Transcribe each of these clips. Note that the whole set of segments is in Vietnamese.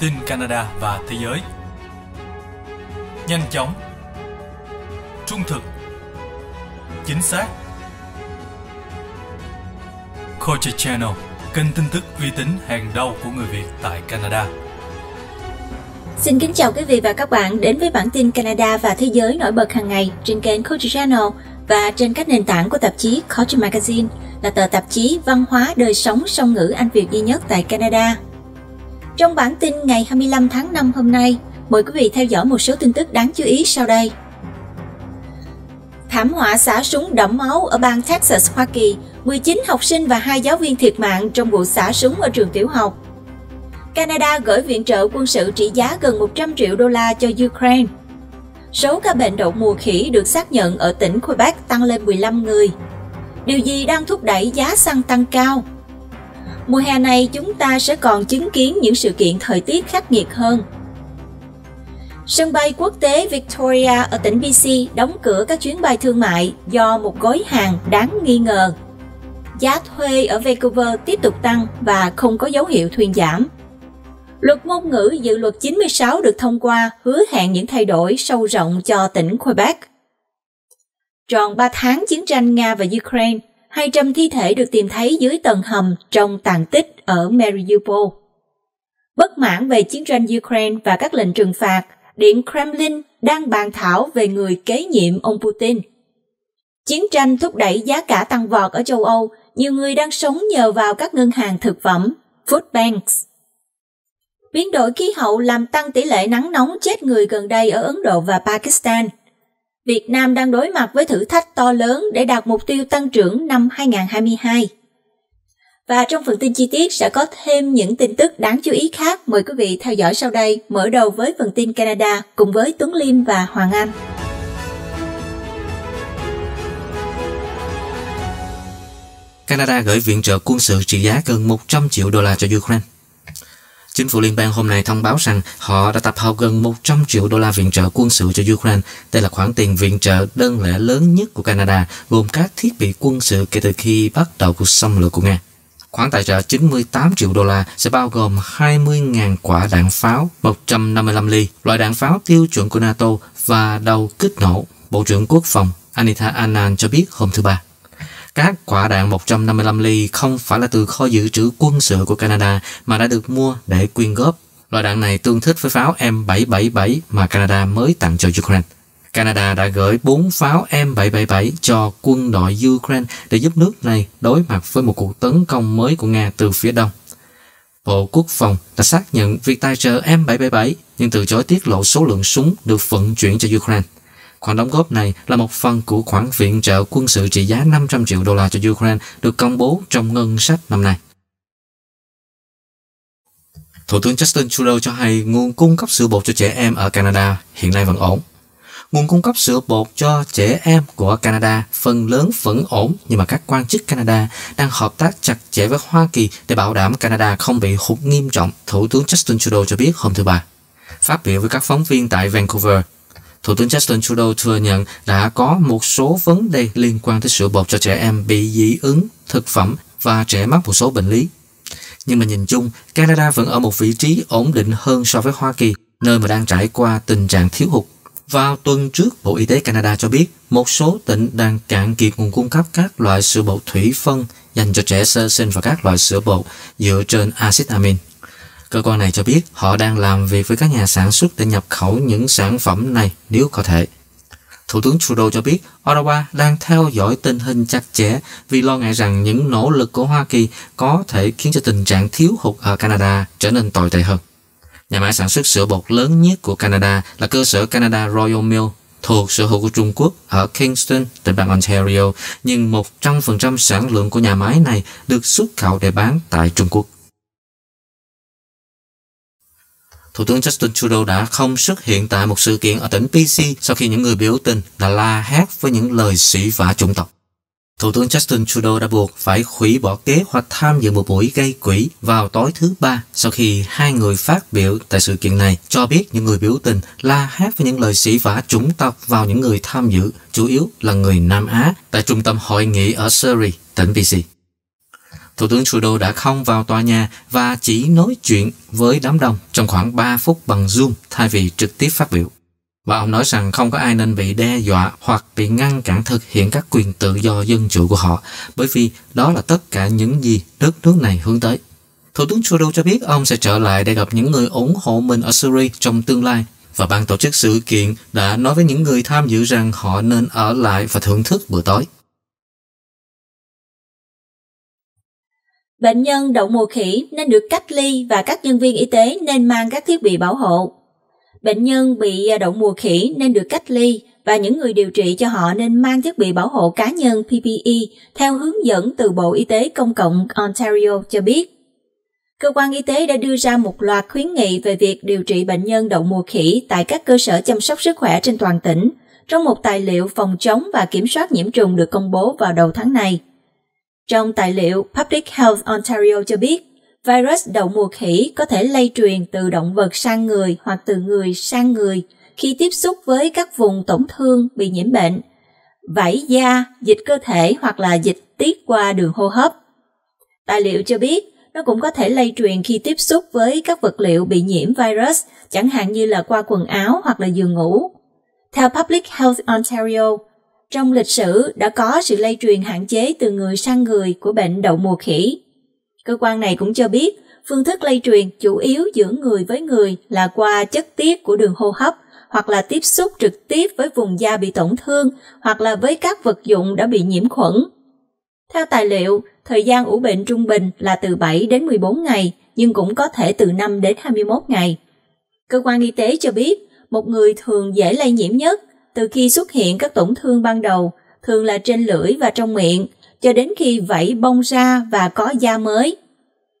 tin Canada và thế giới. Nhanh chóng, trung thực, chính xác. Culture Channel, kênh tin tức uy tín hàng đầu của người Việt tại Canada. Xin kính chào quý vị và các bạn đến với bản tin Canada và thế giới nổi bật hàng ngày trên kênh Culture Channel và trên các nền tảng của tạp chí Culture Magazine là tờ tạp chí văn hóa đời sống song ngữ Anh Việt duy nhất tại Canada. Trong bản tin ngày 25 tháng 5 hôm nay, mời quý vị theo dõi một số tin tức đáng chú ý sau đây. Thảm họa xả súng đẫm máu ở bang Texas, Hoa Kỳ, 19 học sinh và 2 giáo viên thiệt mạng trong vụ xả súng ở trường tiểu học. Canada gửi viện trợ quân sự trị giá gần 100 triệu đô la cho Ukraine. Số ca bệnh đậu mùa khỉ được xác nhận ở tỉnh Quebec tăng lên 15 người. Điều gì đang thúc đẩy giá xăng tăng cao? mùa hè này chúng ta sẽ còn chứng kiến những sự kiện thời tiết khắc nghiệt hơn. Sân bay quốc tế Victoria ở tỉnh BC đóng cửa các chuyến bay thương mại do một gói hàng đáng nghi ngờ. Giá thuê ở Vancouver tiếp tục tăng và không có dấu hiệu thuyên giảm. Luật ngôn ngữ dự luật 96 được thông qua hứa hẹn những thay đổi sâu rộng cho tỉnh Quebec. Tròn 3 tháng chiến tranh Nga và Ukraine, 200 thi thể được tìm thấy dưới tầng hầm trong tàn tích ở Mariupol. Bất mãn về chiến tranh Ukraine và các lệnh trừng phạt, Điện Kremlin đang bàn thảo về người kế nhiệm ông Putin. Chiến tranh thúc đẩy giá cả tăng vọt ở châu Âu, nhiều người đang sống nhờ vào các ngân hàng thực phẩm, food banks. Biến đổi khí hậu làm tăng tỷ lệ nắng nóng chết người gần đây ở Ấn Độ và Pakistan – Việt Nam đang đối mặt với thử thách to lớn để đạt mục tiêu tăng trưởng năm 2022. Và trong phần tin chi tiết sẽ có thêm những tin tức đáng chú ý khác. Mời quý vị theo dõi sau đây, mở đầu với phần tin Canada cùng với Tuấn Liêm và Hoàng Anh. Canada gửi viện trợ quân sự trị giá gần 100 triệu đô la cho Ukraine Chính phủ liên bang hôm nay thông báo rằng họ đã tập hợp gần 100 triệu đô la viện trợ quân sự cho Ukraine. Đây là khoản tiền viện trợ đơn lẻ lớn nhất của Canada, gồm các thiết bị quân sự kể từ khi bắt đầu cuộc xâm lược của Nga. Khoản tài trợ 98 triệu đô la sẽ bao gồm 20.000 quả đạn pháo, 155 ly, loại đạn pháo tiêu chuẩn của NATO và đầu kích nổ. Bộ trưởng Quốc phòng Anita Anand cho biết hôm thứ Ba. Các quả đạn 155 ly không phải là từ kho dự trữ quân sự của Canada mà đã được mua để quyên góp. Loại đạn này tương thích với pháo M777 mà Canada mới tặng cho Ukraine. Canada đã gửi 4 pháo M777 cho quân đội Ukraine để giúp nước này đối mặt với một cuộc tấn công mới của Nga từ phía đông. Bộ Quốc phòng đã xác nhận việc tài trợ M777 nhưng từ chối tiết lộ số lượng súng được vận chuyển cho Ukraine. Khoản đóng góp này là một phần của khoản viện trợ quân sự trị giá 500 triệu đô la cho Ukraine được công bố trong ngân sách năm nay. Thủ tướng Justin Trudeau cho hay nguồn cung cấp sữa bột cho trẻ em ở Canada hiện nay vẫn ổn. Nguồn cung cấp sữa bột cho trẻ em của Canada phần lớn vẫn ổn nhưng mà các quan chức Canada đang hợp tác chặt chẽ với Hoa Kỳ để bảo đảm Canada không bị hụt nghiêm trọng, Thủ tướng Justin Trudeau cho biết hôm thứ Ba. Phát biểu với các phóng viên tại Vancouver, Thủ tướng Justin Trudeau thừa nhận đã có một số vấn đề liên quan tới sữa bột cho trẻ em bị dị ứng thực phẩm và trẻ mắc một số bệnh lý. Nhưng mà nhìn chung, Canada vẫn ở một vị trí ổn định hơn so với Hoa Kỳ, nơi mà đang trải qua tình trạng thiếu hụt. Vào tuần trước, Bộ Y tế Canada cho biết một số tỉnh đang cạn kiệt nguồn cung cấp các loại sữa bột thủy phân dành cho trẻ sơ sinh và các loại sữa bột dựa trên axit amin. Cơ quan này cho biết họ đang làm việc với các nhà sản xuất để nhập khẩu những sản phẩm này nếu có thể. Thủ tướng Trudeau cho biết Ottawa đang theo dõi tình hình chặt chẽ vì lo ngại rằng những nỗ lực của Hoa Kỳ có thể khiến cho tình trạng thiếu hụt ở Canada trở nên tồi tệ hơn. Nhà máy sản xuất sữa bột lớn nhất của Canada là cơ sở Canada Royal Mill thuộc sở hữu của Trung Quốc ở Kingston, tỉnh bang Ontario, nhưng 100% sản lượng của nhà máy này được xuất khẩu để bán tại Trung Quốc. Thủ tướng Justin Trudeau đã không xuất hiện tại một sự kiện ở tỉnh BC sau khi những người biểu tình đã la hét với những lời sỉ vả chủng tộc. Thủ tướng Justin Trudeau đã buộc phải hủy bỏ kế hoạch tham dự một buổi gây quỹ vào tối thứ ba sau khi hai người phát biểu tại sự kiện này cho biết những người biểu tình la hét với những lời sỉ vả chủng tộc vào những người tham dự, chủ yếu là người Nam Á, tại trung tâm hội nghị ở Surrey, tỉnh BC. Thủ tướng Trudeau đã không vào tòa nhà và chỉ nói chuyện với đám đông trong khoảng 3 phút bằng Zoom thay vì trực tiếp phát biểu. Và ông nói rằng không có ai nên bị đe dọa hoặc bị ngăn cản thực hiện các quyền tự do dân chủ của họ, bởi vì đó là tất cả những gì đất nước này hướng tới. Thủ tướng Trudeau cho biết ông sẽ trở lại để gặp những người ủng hộ mình ở Syria trong tương lai và ban tổ chức sự kiện đã nói với những người tham dự rằng họ nên ở lại và thưởng thức bữa tối. Bệnh nhân đậu mùa khỉ nên được cách ly và các nhân viên y tế nên mang các thiết bị bảo hộ. Bệnh nhân bị à, đậu mùa khỉ nên được cách ly và những người điều trị cho họ nên mang thiết bị bảo hộ cá nhân PPE theo hướng dẫn từ Bộ Y tế Công cộng Ontario cho biết. Cơ quan y tế đã đưa ra một loạt khuyến nghị về việc điều trị bệnh nhân đậu mùa khỉ tại các cơ sở chăm sóc sức khỏe trên toàn tỉnh trong một tài liệu phòng chống và kiểm soát nhiễm trùng được công bố vào đầu tháng này. Trong tài liệu, Public Health Ontario cho biết, virus đậu mùa khỉ có thể lây truyền từ động vật sang người hoặc từ người sang người khi tiếp xúc với các vùng tổn thương bị nhiễm bệnh, vảy da, dịch cơ thể hoặc là dịch tiết qua đường hô hấp. Tài liệu cho biết, nó cũng có thể lây truyền khi tiếp xúc với các vật liệu bị nhiễm virus, chẳng hạn như là qua quần áo hoặc là giường ngủ. Theo Public Health Ontario, trong lịch sử đã có sự lây truyền hạn chế từ người sang người của bệnh đậu mùa khỉ. Cơ quan này cũng cho biết, phương thức lây truyền chủ yếu giữa người với người là qua chất tiết của đường hô hấp hoặc là tiếp xúc trực tiếp với vùng da bị tổn thương hoặc là với các vật dụng đã bị nhiễm khuẩn. Theo tài liệu, thời gian ủ bệnh trung bình là từ 7 đến 14 ngày, nhưng cũng có thể từ 5 đến 21 ngày. Cơ quan y tế cho biết, một người thường dễ lây nhiễm nhất từ khi xuất hiện các tổn thương ban đầu, thường là trên lưỡi và trong miệng, cho đến khi vảy bong ra và có da mới.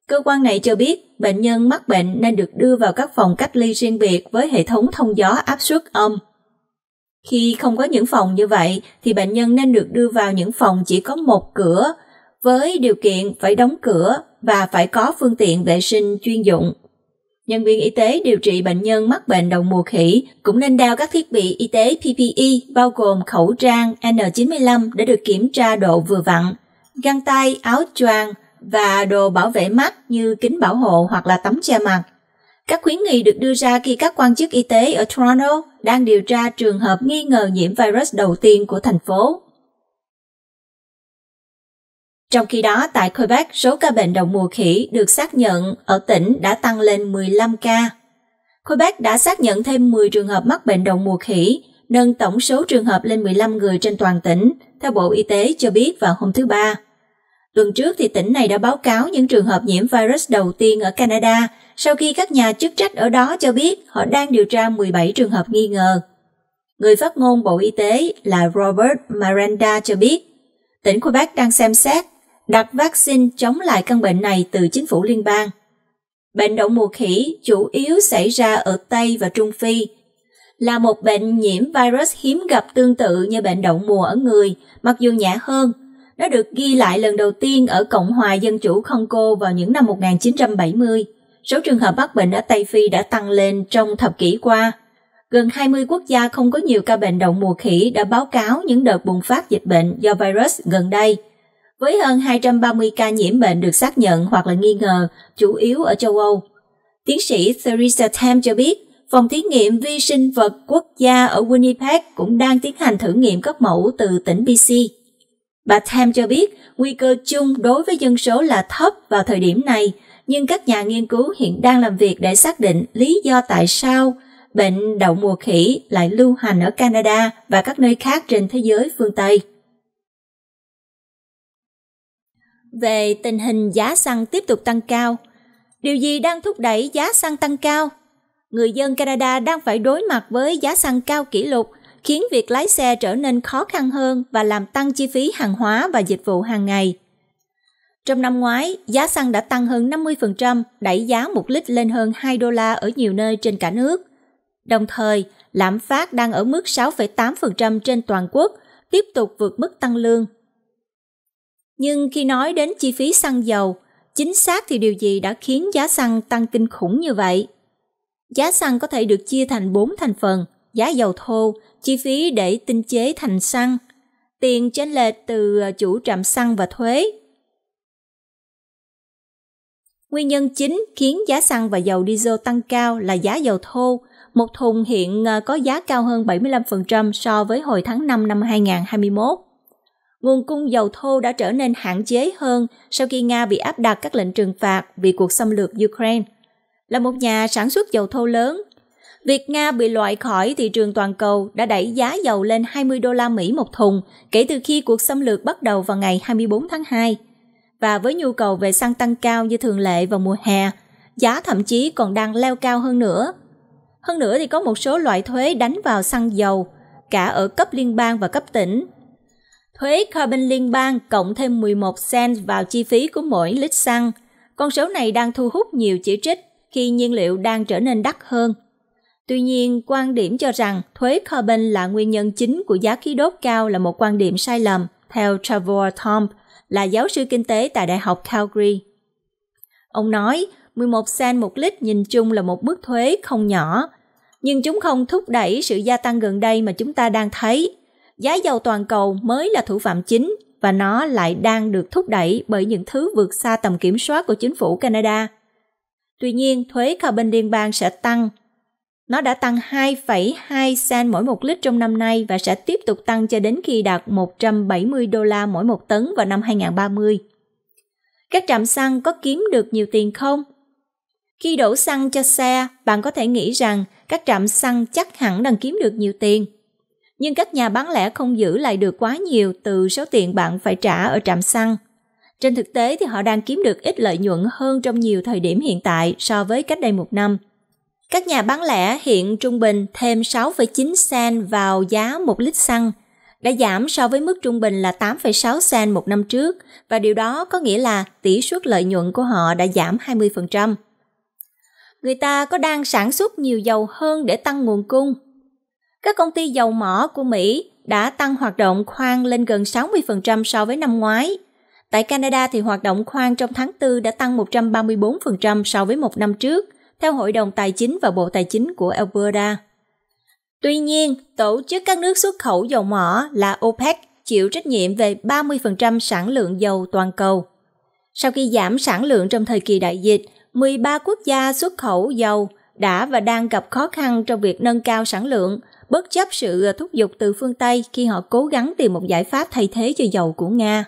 Cơ quan này cho biết bệnh nhân mắc bệnh nên được đưa vào các phòng cách ly riêng biệt với hệ thống thông gió áp suất âm. Khi không có những phòng như vậy thì bệnh nhân nên được đưa vào những phòng chỉ có một cửa với điều kiện phải đóng cửa và phải có phương tiện vệ sinh chuyên dụng nhân viên y tế điều trị bệnh nhân mắc bệnh đậu mùa khỉ cũng nên đeo các thiết bị y tế PPE bao gồm khẩu trang N95 để được kiểm tra độ vừa vặn, găng tay, áo choàng và đồ bảo vệ mắt như kính bảo hộ hoặc là tấm che mặt. Các khuyến nghị được đưa ra khi các quan chức y tế ở Toronto đang điều tra trường hợp nghi ngờ nhiễm virus đầu tiên của thành phố. Trong khi đó, tại Quebec, số ca bệnh đậu mùa khỉ được xác nhận ở tỉnh đã tăng lên 15 ca. Quebec đã xác nhận thêm 10 trường hợp mắc bệnh đậu mùa khỉ, nâng tổng số trường hợp lên 15 người trên toàn tỉnh, theo Bộ Y tế cho biết vào hôm thứ Ba. Tuần trước thì tỉnh này đã báo cáo những trường hợp nhiễm virus đầu tiên ở Canada sau khi các nhà chức trách ở đó cho biết họ đang điều tra 17 trường hợp nghi ngờ. Người phát ngôn Bộ Y tế là Robert Miranda cho biết, tỉnh Quebec đang xem xét đặt vaccine chống lại căn bệnh này từ chính phủ liên bang. Bệnh đậu mùa khỉ chủ yếu xảy ra ở Tây và Trung Phi, là một bệnh nhiễm virus hiếm gặp tương tự như bệnh đậu mùa ở người, mặc dù nhẹ hơn. Nó được ghi lại lần đầu tiên ở Cộng hòa Dân chủ Congo vào những năm 1970. Số trường hợp mắc bệnh ở Tây Phi đã tăng lên trong thập kỷ qua. Gần 20 quốc gia không có nhiều ca bệnh đậu mùa khỉ đã báo cáo những đợt bùng phát dịch bệnh do virus gần đây – với hơn 230 ca nhiễm bệnh được xác nhận hoặc là nghi ngờ, chủ yếu ở châu Âu. Tiến sĩ Theresa Tam cho biết, Phòng thí nghiệm vi sinh vật quốc gia ở Winnipeg cũng đang tiến hành thử nghiệm các mẫu từ tỉnh BC. Bà Tam cho biết nguy cơ chung đối với dân số là thấp vào thời điểm này, nhưng các nhà nghiên cứu hiện đang làm việc để xác định lý do tại sao bệnh đậu mùa khỉ lại lưu hành ở Canada và các nơi khác trên thế giới phương Tây. về tình hình giá xăng tiếp tục tăng cao. Điều gì đang thúc đẩy giá xăng tăng cao? Người dân Canada đang phải đối mặt với giá xăng cao kỷ lục, khiến việc lái xe trở nên khó khăn hơn và làm tăng chi phí hàng hóa và dịch vụ hàng ngày. Trong năm ngoái, giá xăng đã tăng hơn 50%, đẩy giá một lít lên hơn 2 đô la ở nhiều nơi trên cả nước. Đồng thời, lạm phát đang ở mức 6,8% trên toàn quốc, tiếp tục vượt mức tăng lương nhưng khi nói đến chi phí xăng dầu, chính xác thì điều gì đã khiến giá xăng tăng kinh khủng như vậy? Giá xăng có thể được chia thành 4 thành phần, giá dầu thô, chi phí để tinh chế thành xăng, tiền chênh lệch từ ờ, chủ trạm xăng và thuế. Nguyên nhân chính khiến giá xăng và dầu diesel tăng cao là giá dầu thô, một thùng hiện ờ, có giá cao hơn 75% so với hồi tháng 5 năm 2021 nguồn cung dầu thô đã trở nên hạn chế hơn sau khi Nga bị áp đặt các lệnh trừng phạt vì cuộc xâm lược Ukraine. Là một nhà sản xuất dầu thô lớn, việc Nga bị loại khỏi thị trường toàn cầu đã đẩy giá dầu lên 20 đô la Mỹ một thùng kể từ khi cuộc xâm lược bắt đầu vào ngày 24 tháng 2. Và với nhu cầu về xăng tăng cao như thường lệ vào mùa hè, giá thậm chí còn đang leo cao hơn nữa. Hơn nữa thì có một số loại thuế đánh vào xăng dầu, cả ở cấp liên bang và cấp tỉnh, thuế carbon liên bang cộng thêm 11 cent vào chi phí của mỗi lít xăng. Con số này đang thu hút nhiều chỉ trích khi nhiên liệu đang trở nên đắt hơn. Tuy nhiên, quan điểm cho rằng thuế carbon là nguyên nhân chính của giá khí đốt cao là một quan điểm sai lầm, theo Trevor Thomp, là giáo sư kinh tế tại Đại học Calgary. Ông nói, 11 cent một lít nhìn chung là một mức thuế không nhỏ, nhưng chúng không thúc đẩy sự gia tăng gần đây mà chúng ta đang thấy – giá dầu toàn cầu mới là thủ phạm chính và nó lại đang được thúc đẩy bởi những thứ vượt xa tầm kiểm soát của chính phủ Canada. Tuy nhiên, thuế carbon liên bang sẽ tăng. Nó đã tăng 2,2 cent mỗi một lít trong năm nay và sẽ tiếp tục tăng cho đến khi đạt 170 đô la mỗi một tấn vào năm 2030. Các trạm xăng có kiếm được nhiều tiền không? Khi đổ xăng cho xe, bạn có thể nghĩ rằng các trạm xăng chắc hẳn đang kiếm được nhiều tiền – nhưng các nhà bán lẻ không giữ lại được quá nhiều từ số tiền bạn phải trả ở trạm xăng. Trên thực tế thì họ đang kiếm được ít lợi nhuận hơn trong nhiều thời điểm hiện tại so với cách đây một năm. Các nhà bán lẻ hiện trung bình thêm 6,9 sen vào giá 1 lít xăng, đã giảm so với mức trung bình là 8,6 sen một năm trước và điều đó có nghĩa là tỷ suất lợi nhuận của họ đã giảm 20%. Người ta có đang sản xuất nhiều dầu hơn để tăng nguồn cung các công ty dầu mỏ của Mỹ đã tăng hoạt động khoan lên gần 60% so với năm ngoái. Tại Canada thì hoạt động khoan trong tháng 4 đã tăng 134% so với một năm trước, theo Hội đồng Tài chính và Bộ Tài chính của Alberta. Tuy nhiên, tổ chức các nước xuất khẩu dầu mỏ là OPEC chịu trách nhiệm về 30% sản lượng dầu toàn cầu. Sau khi giảm sản lượng trong thời kỳ đại dịch, 13 quốc gia xuất khẩu dầu đã và đang gặp khó khăn trong việc nâng cao sản lượng bất chấp sự ờ, thúc giục từ phương Tây khi họ cố gắng tìm một giải pháp thay thế cho dầu của Nga.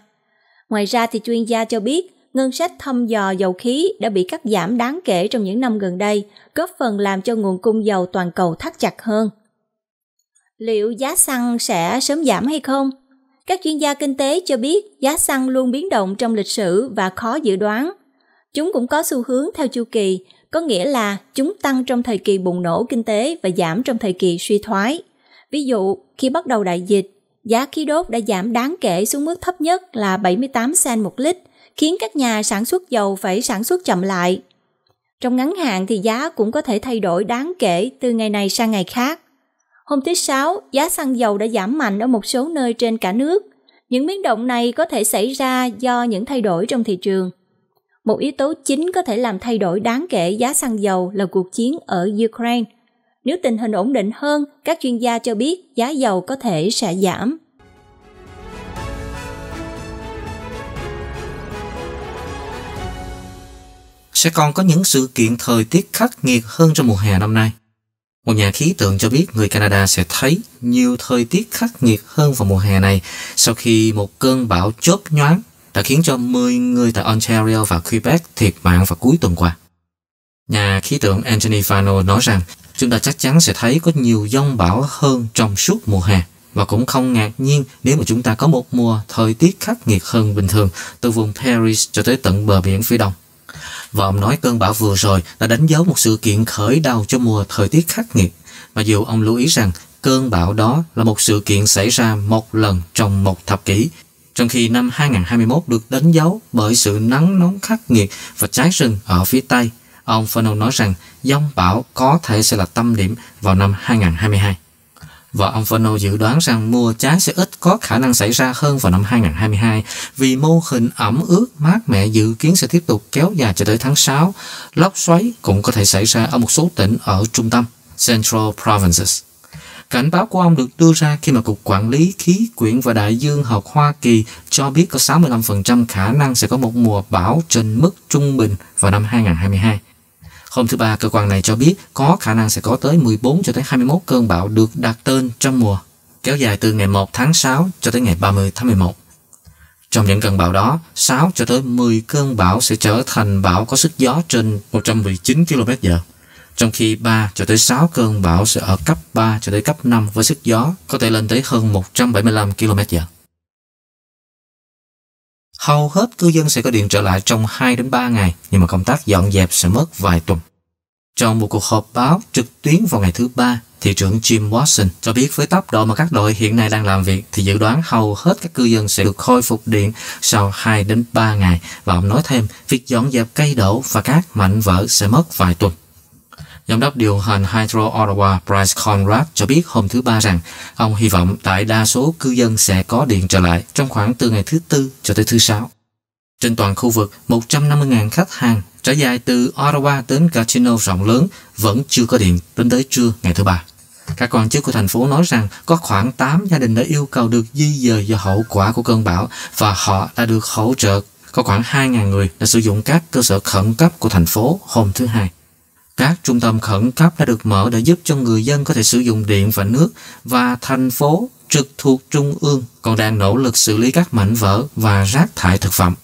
Ngoài ra thì chuyên gia cho biết, ngân sách thăm dò dầu khí đã bị cắt giảm đáng kể trong những năm gần đây, góp phần làm cho nguồn cung dầu toàn cầu thắt chặt hơn. Liệu giá xăng sẽ sớm giảm hay không? Các chuyên gia kinh tế cho biết giá xăng luôn biến động trong lịch sử và khó dự đoán. Chúng cũng có xu hướng theo chu kỳ, có nghĩa là chúng tăng trong thời kỳ bùng nổ kinh tế và giảm trong thời kỳ suy thoái. Ví dụ, khi bắt đầu đại dịch, giá khí đốt đã giảm đáng kể xuống mức thấp nhất là 78 sen một lít, khiến các nhà sản xuất dầu phải sản xuất chậm lại. Trong ngắn hạn thì giá cũng có thể thay đổi đáng kể từ ngày này sang ngày khác. Hôm thứ Sáu, giá xăng dầu đã giảm mạnh ở một số nơi trên cả nước. Những biến động này có thể xảy ra do những thay đổi trong thị trường – một yếu tố chính có thể làm thay đổi đáng kể giá xăng dầu là cuộc chiến ở Ukraine. Nếu tình hình ổn định hơn, các chuyên gia cho biết giá dầu có thể sẽ giảm. Sẽ còn có những sự kiện thời tiết khắc nghiệt hơn trong mùa hè năm nay. Một nhà khí tượng cho biết người Canada sẽ thấy nhiều thời tiết khắc nghiệt hơn vào mùa hè này sau khi một cơn bão chớp nhoáng đã khiến cho 10 người tại Ontario và Quebec thiệt mạng vào cuối tuần qua. Nhà khí tượng Anthony Fano nói rằng chúng ta chắc chắn sẽ thấy có nhiều dông bão hơn trong suốt mùa hè và cũng không ngạc nhiên nếu mà chúng ta có một mùa thời tiết khắc nghiệt hơn bình thường từ vùng Paris cho tới tận bờ biển phía đông. Và ông nói cơn bão vừa rồi đã đánh dấu một sự kiện khởi đầu cho mùa thời tiết khắc nghiệt. mà dù ông lưu ý rằng cơn bão đó là một sự kiện xảy ra một lần trong một thập kỷ trong khi năm 2021 được đánh dấu bởi sự nắng nóng khắc nghiệt và cháy rừng ở phía Tây. Ông Fernald nói rằng dông bão có thể sẽ là tâm điểm vào năm 2022. Và ông Fernald dự đoán rằng mùa cháy sẽ ít có khả năng xảy ra hơn vào năm 2022 vì mô hình ẩm ướt mát mẻ dự kiến sẽ tiếp tục kéo dài cho tới tháng 6. Lốc xoáy cũng có thể xảy ra ở một số tỉnh ở trung tâm, Central Provinces. Cảnh báo của ông được đưa ra khi mà Cục Quản lý Khí quyển và Đại dương học Hoa Kỳ cho biết có 65% khả năng sẽ có một mùa bão trên mức trung bình vào năm 2022. Hôm thứ Ba, cơ quan này cho biết có khả năng sẽ có tới 14 cho tới 21 cơn bão được đặt tên trong mùa, kéo dài từ ngày 1 tháng 6 cho tới ngày 30 tháng 11. Trong những cơn bão đó, 6 cho tới 10 cơn bão sẽ trở thành bão có sức gió trên 119 km/h trong khi 3 cho tới 6 cơn bão sẽ ở cấp 3 cho tới cấp 5 với sức gió có thể lên tới hơn 175 km/h. Hầu hết cư dân sẽ có điện trở lại trong 2 đến 3 ngày, nhưng mà công tác dọn dẹp sẽ mất vài tuần. Trong một cuộc họp báo trực tuyến vào ngày thứ ba, thị trưởng Jim Watson cho biết với tốc độ mà các đội hiện nay đang làm việc thì dự đoán hầu hết các cư dân sẽ được khôi phục điện sau 2 đến 3 ngày và ông nói thêm việc dọn dẹp cây đổ và cát mảnh vỡ sẽ mất vài tuần. Giám đốc điều hành Hydro Ottawa Bryce Conrad cho biết hôm thứ Ba rằng ông hy vọng đại đa số cư dân sẽ có điện trở lại trong khoảng từ ngày thứ Tư cho tới thứ Sáu. Trên toàn khu vực, 150.000 khách hàng trải dài từ Ottawa đến Gatineau rộng lớn vẫn chưa có điện đến tới trưa ngày thứ Ba. Các quan chức của thành phố nói rằng có khoảng 8 gia đình đã yêu cầu được di dời do hậu quả của cơn bão và họ đã được hỗ trợ. Có khoảng 2.000 người đã sử dụng các cơ sở khẩn cấp của thành phố hôm thứ Hai. Các trung tâm khẩn cấp đã được mở để giúp cho người dân có thể sử dụng điện và nước và thành phố trực thuộc trung ương còn đang nỗ lực xử lý các mảnh vỡ và rác thải thực phẩm.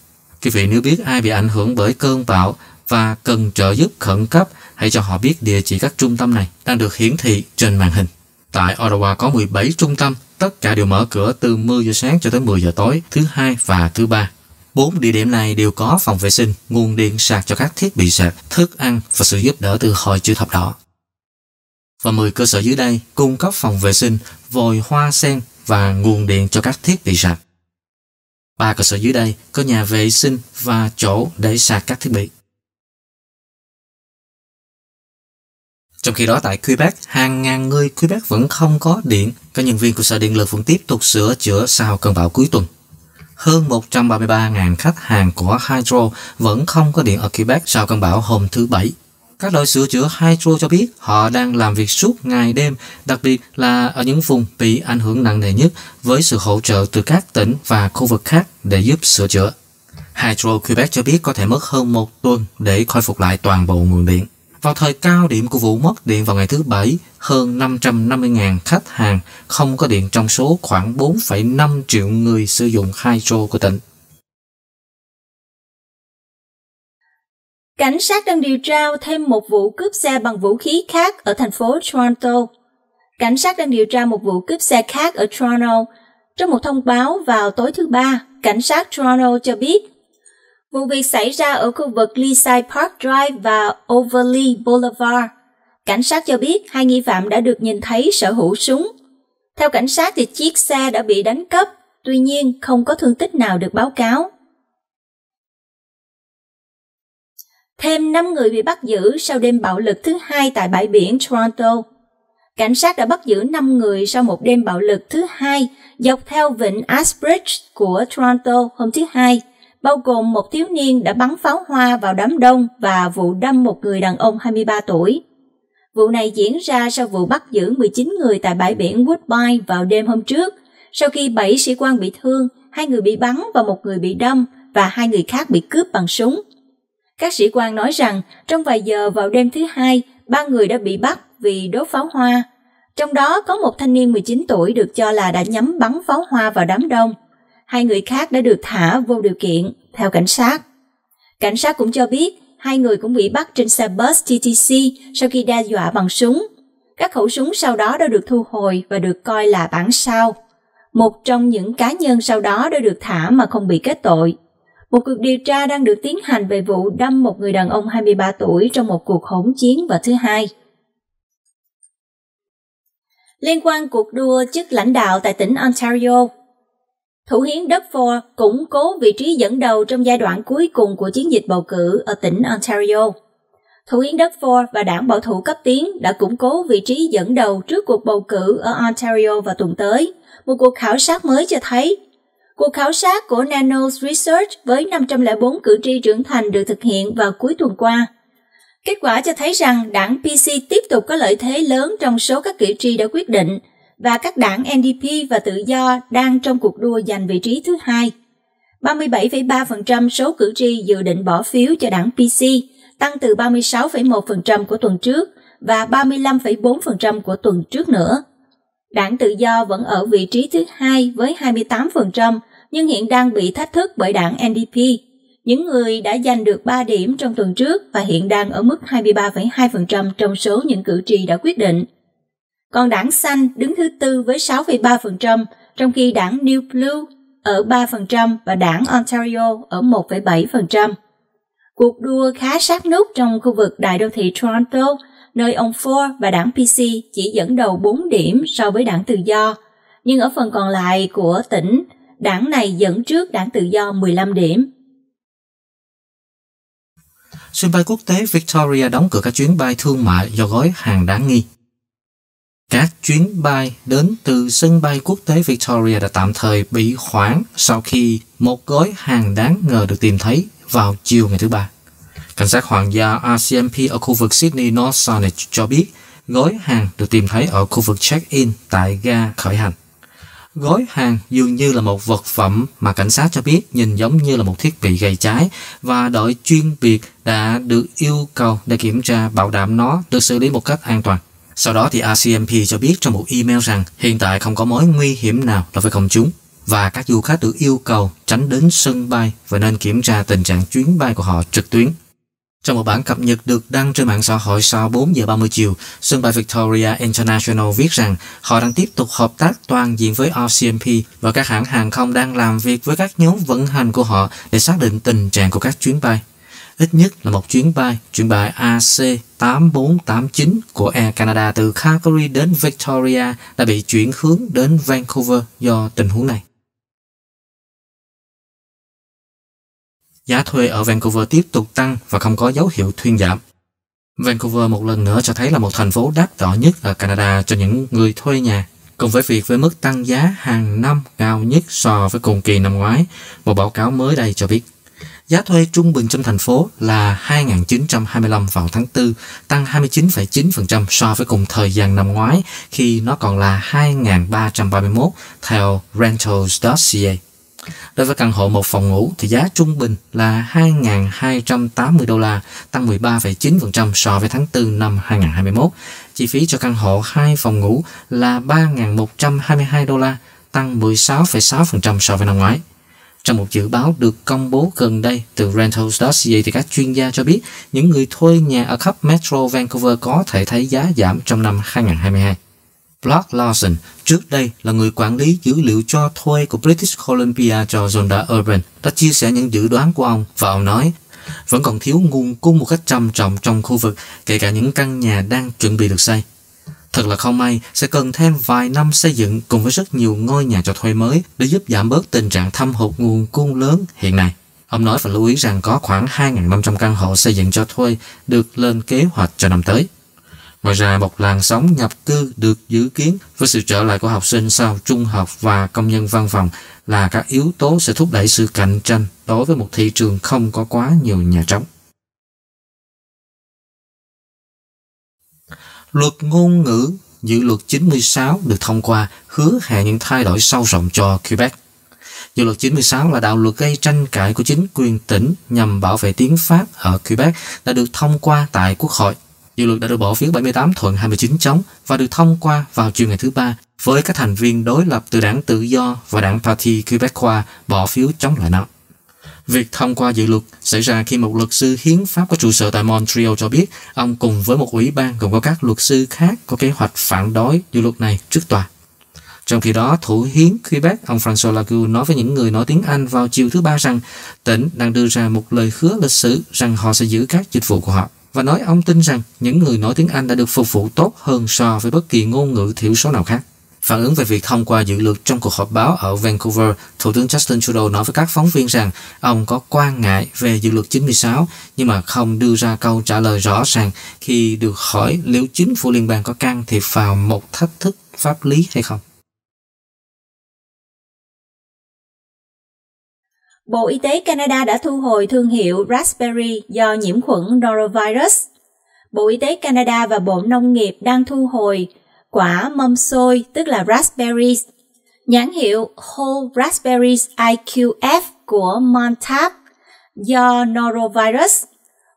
Quý vị nếu biết ai bị ảnh hưởng bởi cơn bão và cần trợ giúp khẩn cấp, hãy cho họ biết địa chỉ các trung tâm này đang được hiển thị trên màn hình. Tại Ottawa có 17 trung tâm, tất cả đều mở cửa từ 10 giờ sáng cho tới 10 giờ tối, thứ hai và thứ ba. Bốn địa điểm này đều có phòng vệ sinh, nguồn điện sạc cho các thiết bị sạc, thức ăn và sự giúp đỡ từ hội chữ thập đỏ. Và 10 cơ sở dưới đây cung cấp phòng vệ sinh, vòi hoa sen và nguồn điện cho các thiết bị sạc. Ba cơ sở dưới đây có nhà vệ sinh và chỗ để sạc các thiết bị. Trong khi đó tại Quebec, hàng ngàn người Quebec vẫn không có điện. Các nhân viên của Sở Điện lực vẫn tiếp tục sửa chữa sau cơn bão cuối tuần hơn 133.000 khách hàng của Hydro vẫn không có điện ở Quebec sau cơn bão hôm thứ Bảy. Các đội sửa chữa Hydro cho biết họ đang làm việc suốt ngày đêm, đặc biệt là ở những vùng bị ảnh hưởng nặng nề nhất với sự hỗ trợ từ các tỉnh và khu vực khác để giúp sửa chữa. Hydro Quebec cho biết có thể mất hơn một tuần để khôi phục lại toàn bộ nguồn điện. Vào thời cao điểm của vụ mất điện vào ngày thứ Bảy, hơn 550.000 khách hàng không có điện trong số khoảng 4,5 triệu người sử dụng hydro của tỉnh. Cảnh sát đang điều tra thêm một vụ cướp xe bằng vũ khí khác ở thành phố Toronto. Cảnh sát đang điều tra một vụ cướp xe khác ở Toronto. Trong một thông báo vào tối thứ Ba, cảnh sát Toronto cho biết Vụ việc xảy ra ở khu vực Leaside Park Drive và Overly Boulevard. Cảnh sát cho biết hai nghi phạm đã được nhìn thấy sở hữu súng. Theo cảnh sát thì chiếc xe đã bị đánh cắp, tuy nhiên không có thương tích nào được báo cáo. Thêm 5 người bị bắt giữ sau đêm bạo lực thứ hai tại bãi biển Toronto. Cảnh sát đã bắt giữ 5 người sau một đêm bạo lực thứ hai dọc theo vịnh Asbridge của Toronto hôm thứ Hai bao gồm một thiếu niên đã bắn pháo hoa vào đám đông và vụ đâm một người đàn ông 23 tuổi. Vụ này diễn ra sau vụ bắt giữ 19 người tại bãi biển Woodbine vào đêm hôm trước, sau khi 7 sĩ quan bị thương, hai người bị bắn và một người bị đâm và hai người khác bị cướp bằng súng. Các sĩ quan nói rằng trong vài giờ vào đêm thứ hai, ba người đã bị bắt vì đốt pháo hoa. Trong đó có một thanh niên 19 tuổi được cho là đã nhắm bắn pháo hoa vào đám đông hai người khác đã được thả vô điều kiện, theo cảnh sát. Cảnh sát cũng cho biết hai người cũng bị bắt trên xe bus TTC sau khi đe dọa bằng súng. Các khẩu súng sau đó đã được thu hồi và được coi là bản sao. Một trong những cá nhân sau đó đã được thả mà không bị kết tội. Một cuộc điều tra đang được tiến hành về vụ đâm một người đàn ông 23 tuổi trong một cuộc hỗn chiến vào thứ hai. Liên quan cuộc đua chức lãnh đạo tại tỉnh Ontario, Thủ hiến Doug Ford củng cố vị trí dẫn đầu trong giai đoạn cuối cùng của chiến dịch bầu cử ở tỉnh Ontario. Thủ hiến Doug Ford và đảng bảo thủ cấp tiến đã củng cố vị trí dẫn đầu trước cuộc bầu cử ở Ontario vào tuần tới. Một cuộc khảo sát mới cho thấy Cuộc khảo sát của Nanos Research với 504 cử tri trưởng thành được thực hiện vào cuối tuần qua. Kết quả cho thấy rằng đảng PC tiếp tục có lợi thế lớn trong số các cử tri đã quyết định, và các đảng NDP và Tự do đang trong cuộc đua giành vị trí thứ hai. 37,3% số cử tri dự định bỏ phiếu cho đảng PC, tăng từ 36,1% của tuần trước và 35,4% của tuần trước nữa. Đảng Tự do vẫn ở vị trí thứ hai với 28%, nhưng hiện đang bị thách thức bởi đảng NDP. Những người đã giành được 3 điểm trong tuần trước và hiện đang ở mức 23,2% trong số những cử tri đã quyết định còn đảng xanh đứng thứ tư với 6,3%, trong khi đảng New Blue ở 3% và đảng Ontario ở 1,7%. Cuộc đua khá sát nút trong khu vực đại đô thị Toronto, nơi ông Ford và đảng PC chỉ dẫn đầu 4 điểm so với đảng tự do, nhưng ở phần còn lại của tỉnh, đảng này dẫn trước đảng tự do 15 điểm. Sân bay quốc tế Victoria đóng cửa các chuyến bay thương mại do gói hàng đáng nghi. Các chuyến bay đến từ sân bay quốc tế Victoria đã tạm thời bị hoãn sau khi một gói hàng đáng ngờ được tìm thấy vào chiều ngày thứ ba. Cảnh sát hoàng gia RCMP ở khu vực Sydney North Sydney cho biết gói hàng được tìm thấy ở khu vực check-in tại ga khởi hành. Gói hàng dường như là một vật phẩm mà cảnh sát cho biết nhìn giống như là một thiết bị gây cháy và đội chuyên biệt đã được yêu cầu để kiểm tra bảo đảm nó được xử lý một cách an toàn. Sau đó thì RCMP cho biết trong một email rằng hiện tại không có mối nguy hiểm nào đối với công chúng và các du khách được yêu cầu tránh đến sân bay và nên kiểm tra tình trạng chuyến bay của họ trực tuyến. Trong một bản cập nhật được đăng trên mạng xã hội sau 4 giờ 30 chiều, sân bay Victoria International viết rằng họ đang tiếp tục hợp tác toàn diện với RCMP và các hãng hàng không đang làm việc với các nhóm vận hành của họ để xác định tình trạng của các chuyến bay ít nhất là một chuyến bay, chuyến bay AC8489 của Air Canada từ Calgary đến Victoria đã bị chuyển hướng đến Vancouver do tình huống này. Giá thuê ở Vancouver tiếp tục tăng và không có dấu hiệu thuyên giảm. Vancouver một lần nữa cho thấy là một thành phố đắt đỏ nhất ở Canada cho những người thuê nhà cùng với việc với mức tăng giá hàng năm cao nhất so với cùng kỳ năm ngoái, một báo cáo mới đây cho biết. Giá thuê trung bình trong thành phố là 2.925 vào tháng 4, tăng 29,9% so với cùng thời gian năm ngoái khi nó còn là 2.331 theo rentals.ca. Đối với căn hộ một phòng ngủ thì giá trung bình là 2.280 đô la, tăng 13,9% so với tháng 4 năm 2021. Chi phí cho căn hộ 2 phòng ngủ là 3.122 đô la, tăng 16,6% so với năm ngoái. Trong một dự báo được công bố gần đây từ Rentals.ca thì các chuyên gia cho biết những người thuê nhà ở khắp Metro Vancouver có thể thấy giá giảm trong năm 2022. Block Lawson trước đây là người quản lý dữ liệu cho thuê của British Columbia cho Zonda Urban đã chia sẻ những dự đoán của ông và ông nói vẫn còn thiếu nguồn cung một cách trầm trọng trong khu vực kể cả những căn nhà đang chuẩn bị được xây. Thật là không may, sẽ cần thêm vài năm xây dựng cùng với rất nhiều ngôi nhà cho thuê mới để giúp giảm bớt tình trạng thâm hụt nguồn cung lớn hiện nay. Ông nói và lưu ý rằng có khoảng 2.500 căn hộ xây dựng cho thuê được lên kế hoạch cho năm tới. Ngoài ra, một làn sóng nhập cư được dự kiến với sự trở lại của học sinh sau trung học và công nhân văn phòng là các yếu tố sẽ thúc đẩy sự cạnh tranh đối với một thị trường không có quá nhiều nhà trống. Luật ngôn ngữ dự luật 96 được thông qua hứa hẹn những thay đổi sâu rộng cho Quebec. Dự luật 96 là đạo luật gây tranh cãi của chính quyền tỉnh nhằm bảo vệ tiếng Pháp ở Quebec đã được thông qua tại Quốc hội. Dự luật đã được bỏ phiếu 78 thuận 29 chống và được thông qua vào chiều ngày thứ Ba với các thành viên đối lập từ đảng Tự do và đảng Parti Quebecois bỏ phiếu chống lại nó. Việc thông qua dự luật xảy ra khi một luật sư hiến pháp có trụ sở tại Montreal cho biết ông cùng với một ủy ban gồm có các luật sư khác có kế hoạch phản đối dự luật này trước tòa. Trong khi đó, thủ hiến Quebec, ông François Legault nói với những người nói tiếng Anh vào chiều thứ ba rằng tỉnh đang đưa ra một lời hứa lịch sử rằng họ sẽ giữ các dịch vụ của họ và nói ông tin rằng những người nói tiếng Anh đã được phục vụ tốt hơn so với bất kỳ ngôn ngữ thiểu số nào khác. Phản ứng về việc thông qua dự luật trong cuộc họp báo ở Vancouver, Thủ tướng Justin Trudeau nói với các phóng viên rằng ông có quan ngại về dự luật 96 nhưng mà không đưa ra câu trả lời rõ ràng khi được hỏi liệu chính phủ liên bang có can thiệp vào một thách thức pháp lý hay không. Bộ Y tế Canada đã thu hồi thương hiệu Raspberry do nhiễm khuẩn norovirus. Bộ Y tế Canada và Bộ Nông nghiệp đang thu hồi quả mâm xôi tức là raspberries. Nhãn hiệu Whole Raspberries IQF của Montab do norovirus.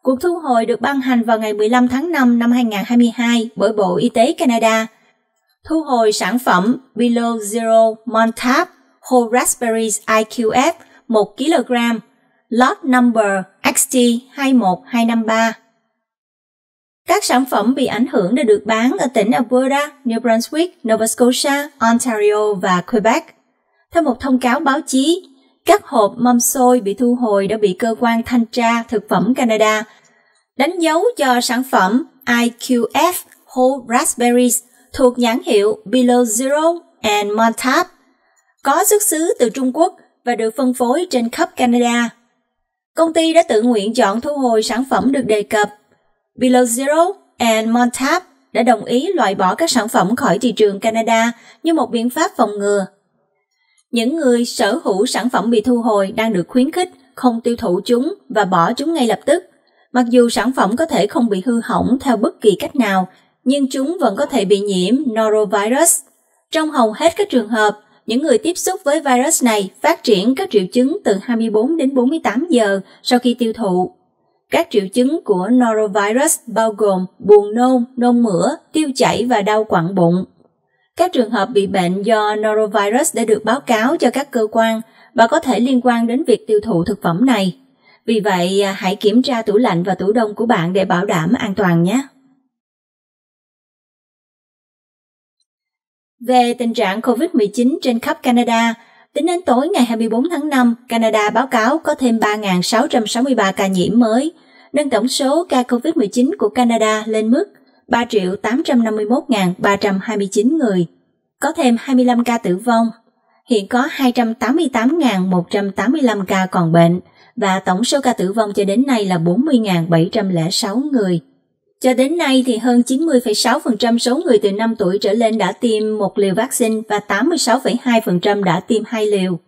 Cuộc thu hồi được ban hành vào ngày 15 tháng 5 năm 2022 bởi Bộ Y tế Canada. Thu hồi sản phẩm Below Zero Montab Whole Raspberries IQF 1 kg, lot number XT21253. Các sản phẩm bị ảnh hưởng đã được bán ở tỉnh Alberta, New Brunswick, Nova Scotia, Ontario và Quebec. Theo một thông cáo báo chí, các hộp mâm xôi bị thu hồi đã bị cơ quan thanh tra thực phẩm Canada đánh dấu cho sản phẩm IQF Whole Raspberries thuộc nhãn hiệu Below Zero and Montab, có xuất xứ từ Trung Quốc và được phân phối trên khắp Canada. Công ty đã tự nguyện chọn thu hồi sản phẩm được đề cập Below Zero and Montab đã đồng ý loại bỏ các sản phẩm khỏi thị trường Canada như một biện pháp phòng ngừa. Những người sở hữu sản phẩm bị thu hồi đang được khuyến khích không tiêu thụ chúng và bỏ chúng ngay lập tức. Mặc dù sản phẩm có thể không bị hư hỏng theo bất kỳ cách nào, nhưng chúng vẫn có thể bị nhiễm norovirus. Trong hầu hết các trường hợp, những người tiếp xúc với virus này phát triển các triệu chứng từ 24 đến 48 giờ sau khi tiêu thụ. Các triệu chứng của norovirus bao gồm buồn nôn, nôn mửa, tiêu chảy và đau quặn bụng. Các trường hợp bị bệnh do norovirus đã được báo cáo cho các cơ quan và có thể liên quan đến việc tiêu thụ thực phẩm này. Vì vậy, à, hãy kiểm tra tủ lạnh và tủ đông của bạn để bảo đảm an toàn nhé. Về tình trạng COVID-19 trên khắp Canada, Tính đến tối ngày 24 tháng 5, Canada báo cáo có thêm 3.663 ca nhiễm mới, nâng tổng số ca COVID-19 của Canada lên mức 3.851.329 người, có thêm 25 ca tử vong. Hiện có 288.185 ca còn bệnh và tổng số ca tử vong cho đến nay là 40.706 người. Cho đến nay thì hơn 90,6% số người từ 5 tuổi trở lên đã tiêm một liều vaccine và 86,2% đã tiêm hai liều.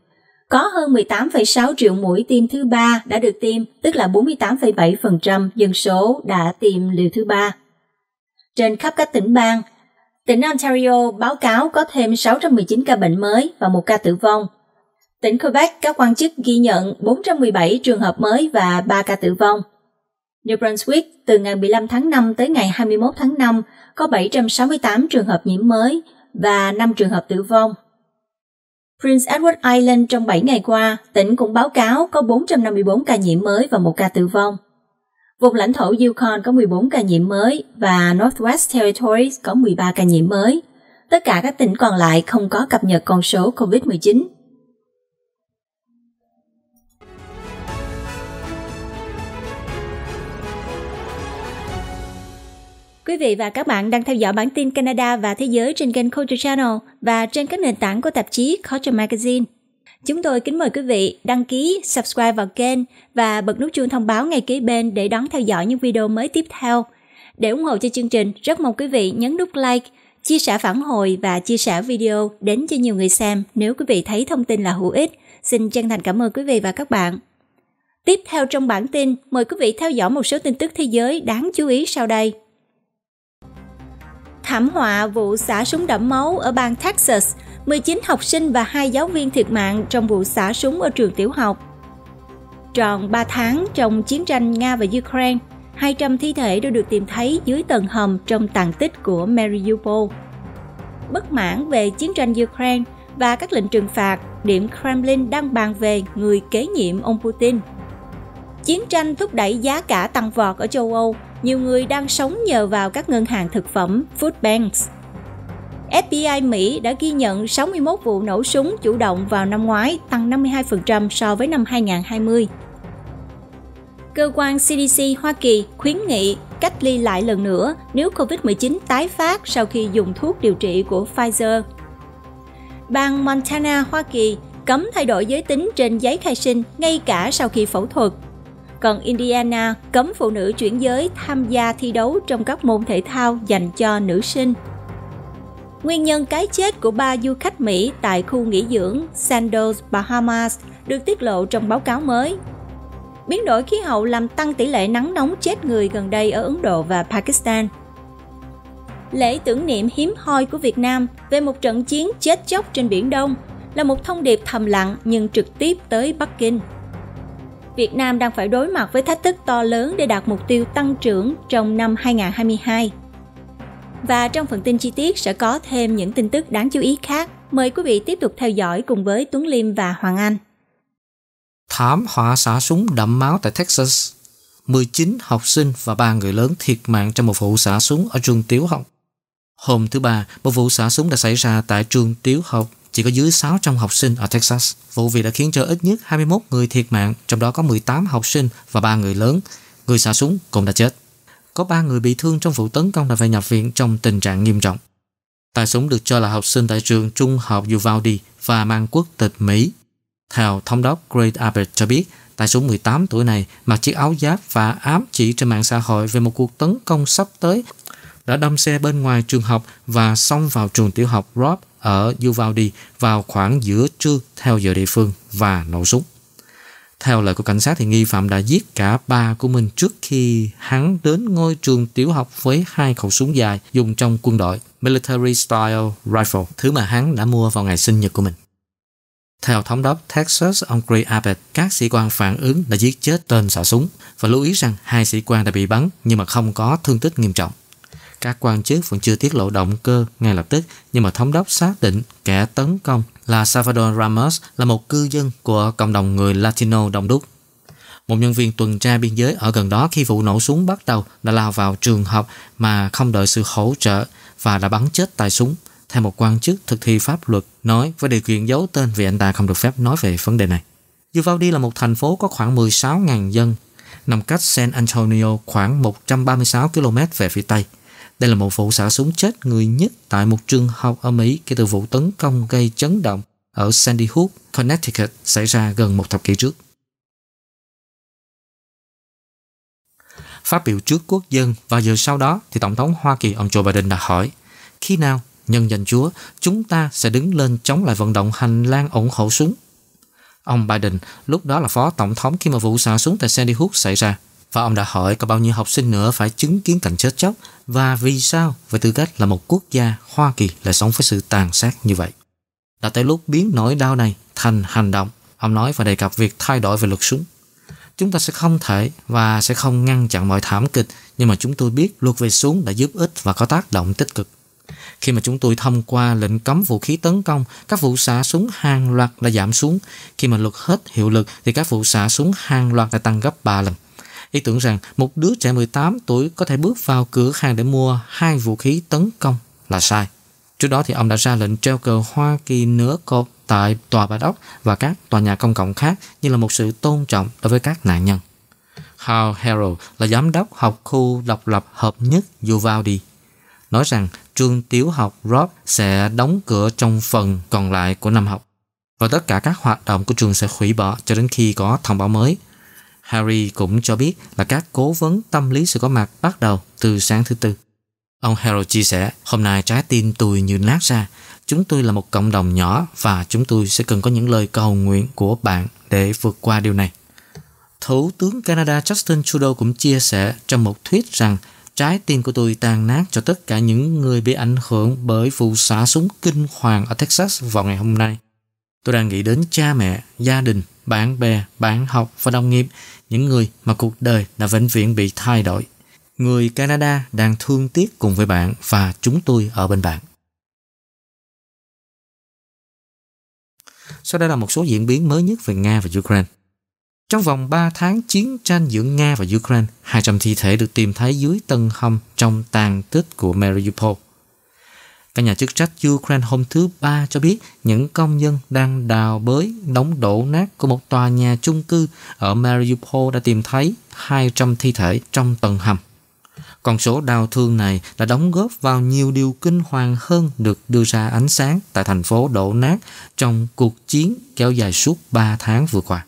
Có hơn 18,6 triệu mũi tiêm thứ ba đã được tiêm, tức là 48,7% dân số đã tiêm liều thứ ba. Trên khắp các tỉnh bang, tỉnh Ontario báo cáo có thêm 619 ca bệnh mới và một ca tử vong. Tỉnh Quebec, các quan chức ghi nhận 417 trường hợp mới và 3 ca tử vong. New Brunswick từ ngày 15 tháng 5 tới ngày 21 tháng 5 có 768 trường hợp nhiễm mới và 5 trường hợp tử vong. Prince Edward Island trong 7 ngày qua, tỉnh cũng báo cáo có 454 ca nhiễm mới và một ca tử vong. Vùng lãnh thổ Yukon có 14 ca nhiễm mới và Northwest Territories có 13 ca nhiễm mới. Tất cả các tỉnh còn lại không có cập nhật con số COVID-19. Quý vị và các bạn đang theo dõi bản tin Canada và thế giới trên kênh Culture Channel và trên các nền tảng của tạp chí Culture Magazine. Chúng tôi kính mời quý vị đăng ký, subscribe vào kênh và bật nút chuông thông báo ngay kế bên để đón theo dõi những video mới tiếp theo. Để ủng hộ cho chương trình, rất mong quý vị nhấn nút like, chia sẻ phản hồi và chia sẻ video đến cho nhiều người xem nếu quý vị thấy thông tin là hữu ích. Xin chân thành cảm ơn quý vị và các bạn. Tiếp theo trong bản tin, mời quý vị theo dõi một số tin tức thế giới đáng chú ý sau đây thảm họa vụ xả súng đẫm máu ở bang Texas, 19 học sinh và hai giáo viên thiệt mạng trong vụ xả súng ở trường tiểu học. Tròn 3 tháng trong chiến tranh Nga và Ukraine, 200 thi thể đã được tìm thấy dưới tầng hầm trong tàn tích của Mariupol. Bất mãn về chiến tranh Ukraine và các lệnh trừng phạt, điểm Kremlin đang bàn về người kế nhiệm ông Putin. Chiến tranh thúc đẩy giá cả tăng vọt ở châu Âu nhiều người đang sống nhờ vào các ngân hàng thực phẩm, food banks. FBI Mỹ đã ghi nhận 61 vụ nổ súng chủ động vào năm ngoái, tăng 52% so với năm 2020. Cơ quan CDC Hoa Kỳ khuyến nghị cách ly lại lần nữa nếu COVID-19 tái phát sau khi dùng thuốc điều trị của Pfizer. Bang Montana, Hoa Kỳ cấm thay đổi giới tính trên giấy khai sinh ngay cả sau khi phẫu thuật Cần Indiana cấm phụ nữ chuyển giới tham gia thi đấu trong các môn thể thao dành cho nữ sinh. Nguyên nhân cái chết của ba du khách Mỹ tại khu nghỉ dưỡng Sandals, Bahamas được tiết lộ trong báo cáo mới. Biến đổi khí hậu làm tăng tỷ lệ nắng nóng chết người gần đây ở Ấn Độ và Pakistan. Lễ tưởng niệm hiếm hoi của Việt Nam về một trận chiến chết chóc trên Biển Đông là một thông điệp thầm lặng nhưng trực tiếp tới Bắc Kinh. Việt Nam đang phải đối mặt với thách thức to lớn để đạt mục tiêu tăng trưởng trong năm 2022. Và trong phần tin chi tiết sẽ có thêm những tin tức đáng chú ý khác. Mời quý vị tiếp tục theo dõi cùng với Tuấn Liêm và Hoàng Anh. Thảm họa xả súng đẫm máu tại Texas 19 học sinh và 3 người lớn thiệt mạng trong một vụ xả súng ở trường tiểu học. Hôm thứ Ba, một vụ xả súng đã xảy ra tại trường tiểu học chỉ có dưới 600 học sinh ở Texas. Vụ việc đã khiến cho ít nhất 21 người thiệt mạng, trong đó có 18 học sinh và 3 người lớn. Người xả súng cũng đã chết. Có 3 người bị thương trong vụ tấn công đã phải nhập viện trong tình trạng nghiêm trọng. Tài súng được cho là học sinh tại trường trung học Uvalde và mang quốc tịch Mỹ. Theo thống đốc Great Abbott cho biết, tài súng 18 tuổi này mặc chiếc áo giáp và ám chỉ trên mạng xã hội về một cuộc tấn công sắp tới đã đâm xe bên ngoài trường học và xông vào trường tiểu học Rob ở Uvalde vào khoảng giữa trưa theo giờ địa phương và nổ súng. Theo lời của cảnh sát thì nghi phạm đã giết cả ba của mình trước khi hắn đến ngôi trường tiểu học với hai khẩu súng dài dùng trong quân đội Military Style Rifle, thứ mà hắn đã mua vào ngày sinh nhật của mình. Theo thống đốc Texas ông Gray Abbott, các sĩ quan phản ứng đã giết chết tên xả súng và lưu ý rằng hai sĩ quan đã bị bắn nhưng mà không có thương tích nghiêm trọng. Các quan chức vẫn chưa tiết lộ động cơ ngay lập tức, nhưng mà thống đốc xác định kẻ tấn công là Salvador Ramos là một cư dân của cộng đồng người Latino đông đúc. Một nhân viên tuần tra biên giới ở gần đó khi vụ nổ súng bắt đầu đã lao vào trường học mà không đợi sự hỗ trợ và đã bắn chết tài súng. Theo một quan chức thực thi pháp luật nói với điều kiện giấu tên vì anh ta không được phép nói về vấn đề này. Uvalde là một thành phố có khoảng 16.000 dân, nằm cách San Antonio khoảng 136 km về phía Tây. Đây là một vụ xả súng chết người nhất tại một trường học ở Mỹ kể từ vụ tấn công gây chấn động ở Sandy Hook, Connecticut xảy ra gần một thập kỷ trước. Phát biểu trước quốc dân và giờ sau đó thì Tổng thống Hoa Kỳ ông Joe Biden đã hỏi khi nào nhân danh Chúa chúng ta sẽ đứng lên chống lại vận động hành lang ủng hộ súng. Ông Biden lúc đó là phó tổng thống khi mà vụ xả súng tại Sandy Hook xảy ra và ông đã hỏi có bao nhiêu học sinh nữa phải chứng kiến cảnh chết chóc và vì sao với tư cách là một quốc gia Hoa Kỳ lại sống với sự tàn sát như vậy. Đã tới lúc biến nỗi đau này thành hành động, ông nói và đề cập việc thay đổi về luật súng. Chúng ta sẽ không thể và sẽ không ngăn chặn mọi thảm kịch, nhưng mà chúng tôi biết luật về súng đã giúp ích và có tác động tích cực. Khi mà chúng tôi thông qua lệnh cấm vũ khí tấn công, các vụ xả súng hàng loạt đã giảm xuống. Khi mà luật hết hiệu lực thì các vụ xả súng hàng loạt lại tăng gấp 3 lần ý tưởng rằng một đứa trẻ 18 tuổi có thể bước vào cửa hàng để mua hai vũ khí tấn công là sai. Trước đó thì ông đã ra lệnh treo cờ Hoa Kỳ nửa cột tại tòa Bạch Ốc và các tòa nhà công cộng khác như là một sự tôn trọng đối với các nạn nhân. Hal Harrell là giám đốc học khu độc lập hợp nhất Uvalde, nói rằng trường tiểu học Rob sẽ đóng cửa trong phần còn lại của năm học và tất cả các hoạt động của trường sẽ hủy bỏ cho đến khi có thông báo mới – Harry cũng cho biết là các cố vấn tâm lý sẽ có mặt bắt đầu từ sáng thứ tư. Ông Harold chia sẻ, hôm nay trái tim tôi như nát ra. Chúng tôi là một cộng đồng nhỏ và chúng tôi sẽ cần có những lời cầu nguyện của bạn để vượt qua điều này. Thủ tướng Canada Justin Trudeau cũng chia sẻ trong một thuyết rằng trái tim của tôi tan nát cho tất cả những người bị ảnh hưởng bởi vụ xả súng kinh hoàng ở Texas vào ngày hôm nay. Tôi đang nghĩ đến cha mẹ, gia đình bạn bè, bạn học và đồng nghiệp, những người mà cuộc đời đã vĩnh viễn bị thay đổi. Người Canada đang thương tiếc cùng với bạn và chúng tôi ở bên bạn. Sau đây là một số diễn biến mới nhất về Nga và Ukraine. Trong vòng 3 tháng chiến tranh giữa Nga và Ukraine, 200 thi thể được tìm thấy dưới tầng hầm trong tàn tích của Mariupol. Các nhà chức trách Ukraine hôm thứ Ba cho biết những công dân đang đào bới đống đổ nát của một tòa nhà chung cư ở Mariupol đã tìm thấy 200 thi thể trong tầng hầm. Con số đau thương này đã đóng góp vào nhiều điều kinh hoàng hơn được đưa ra ánh sáng tại thành phố đổ nát trong cuộc chiến kéo dài suốt 3 tháng vừa qua.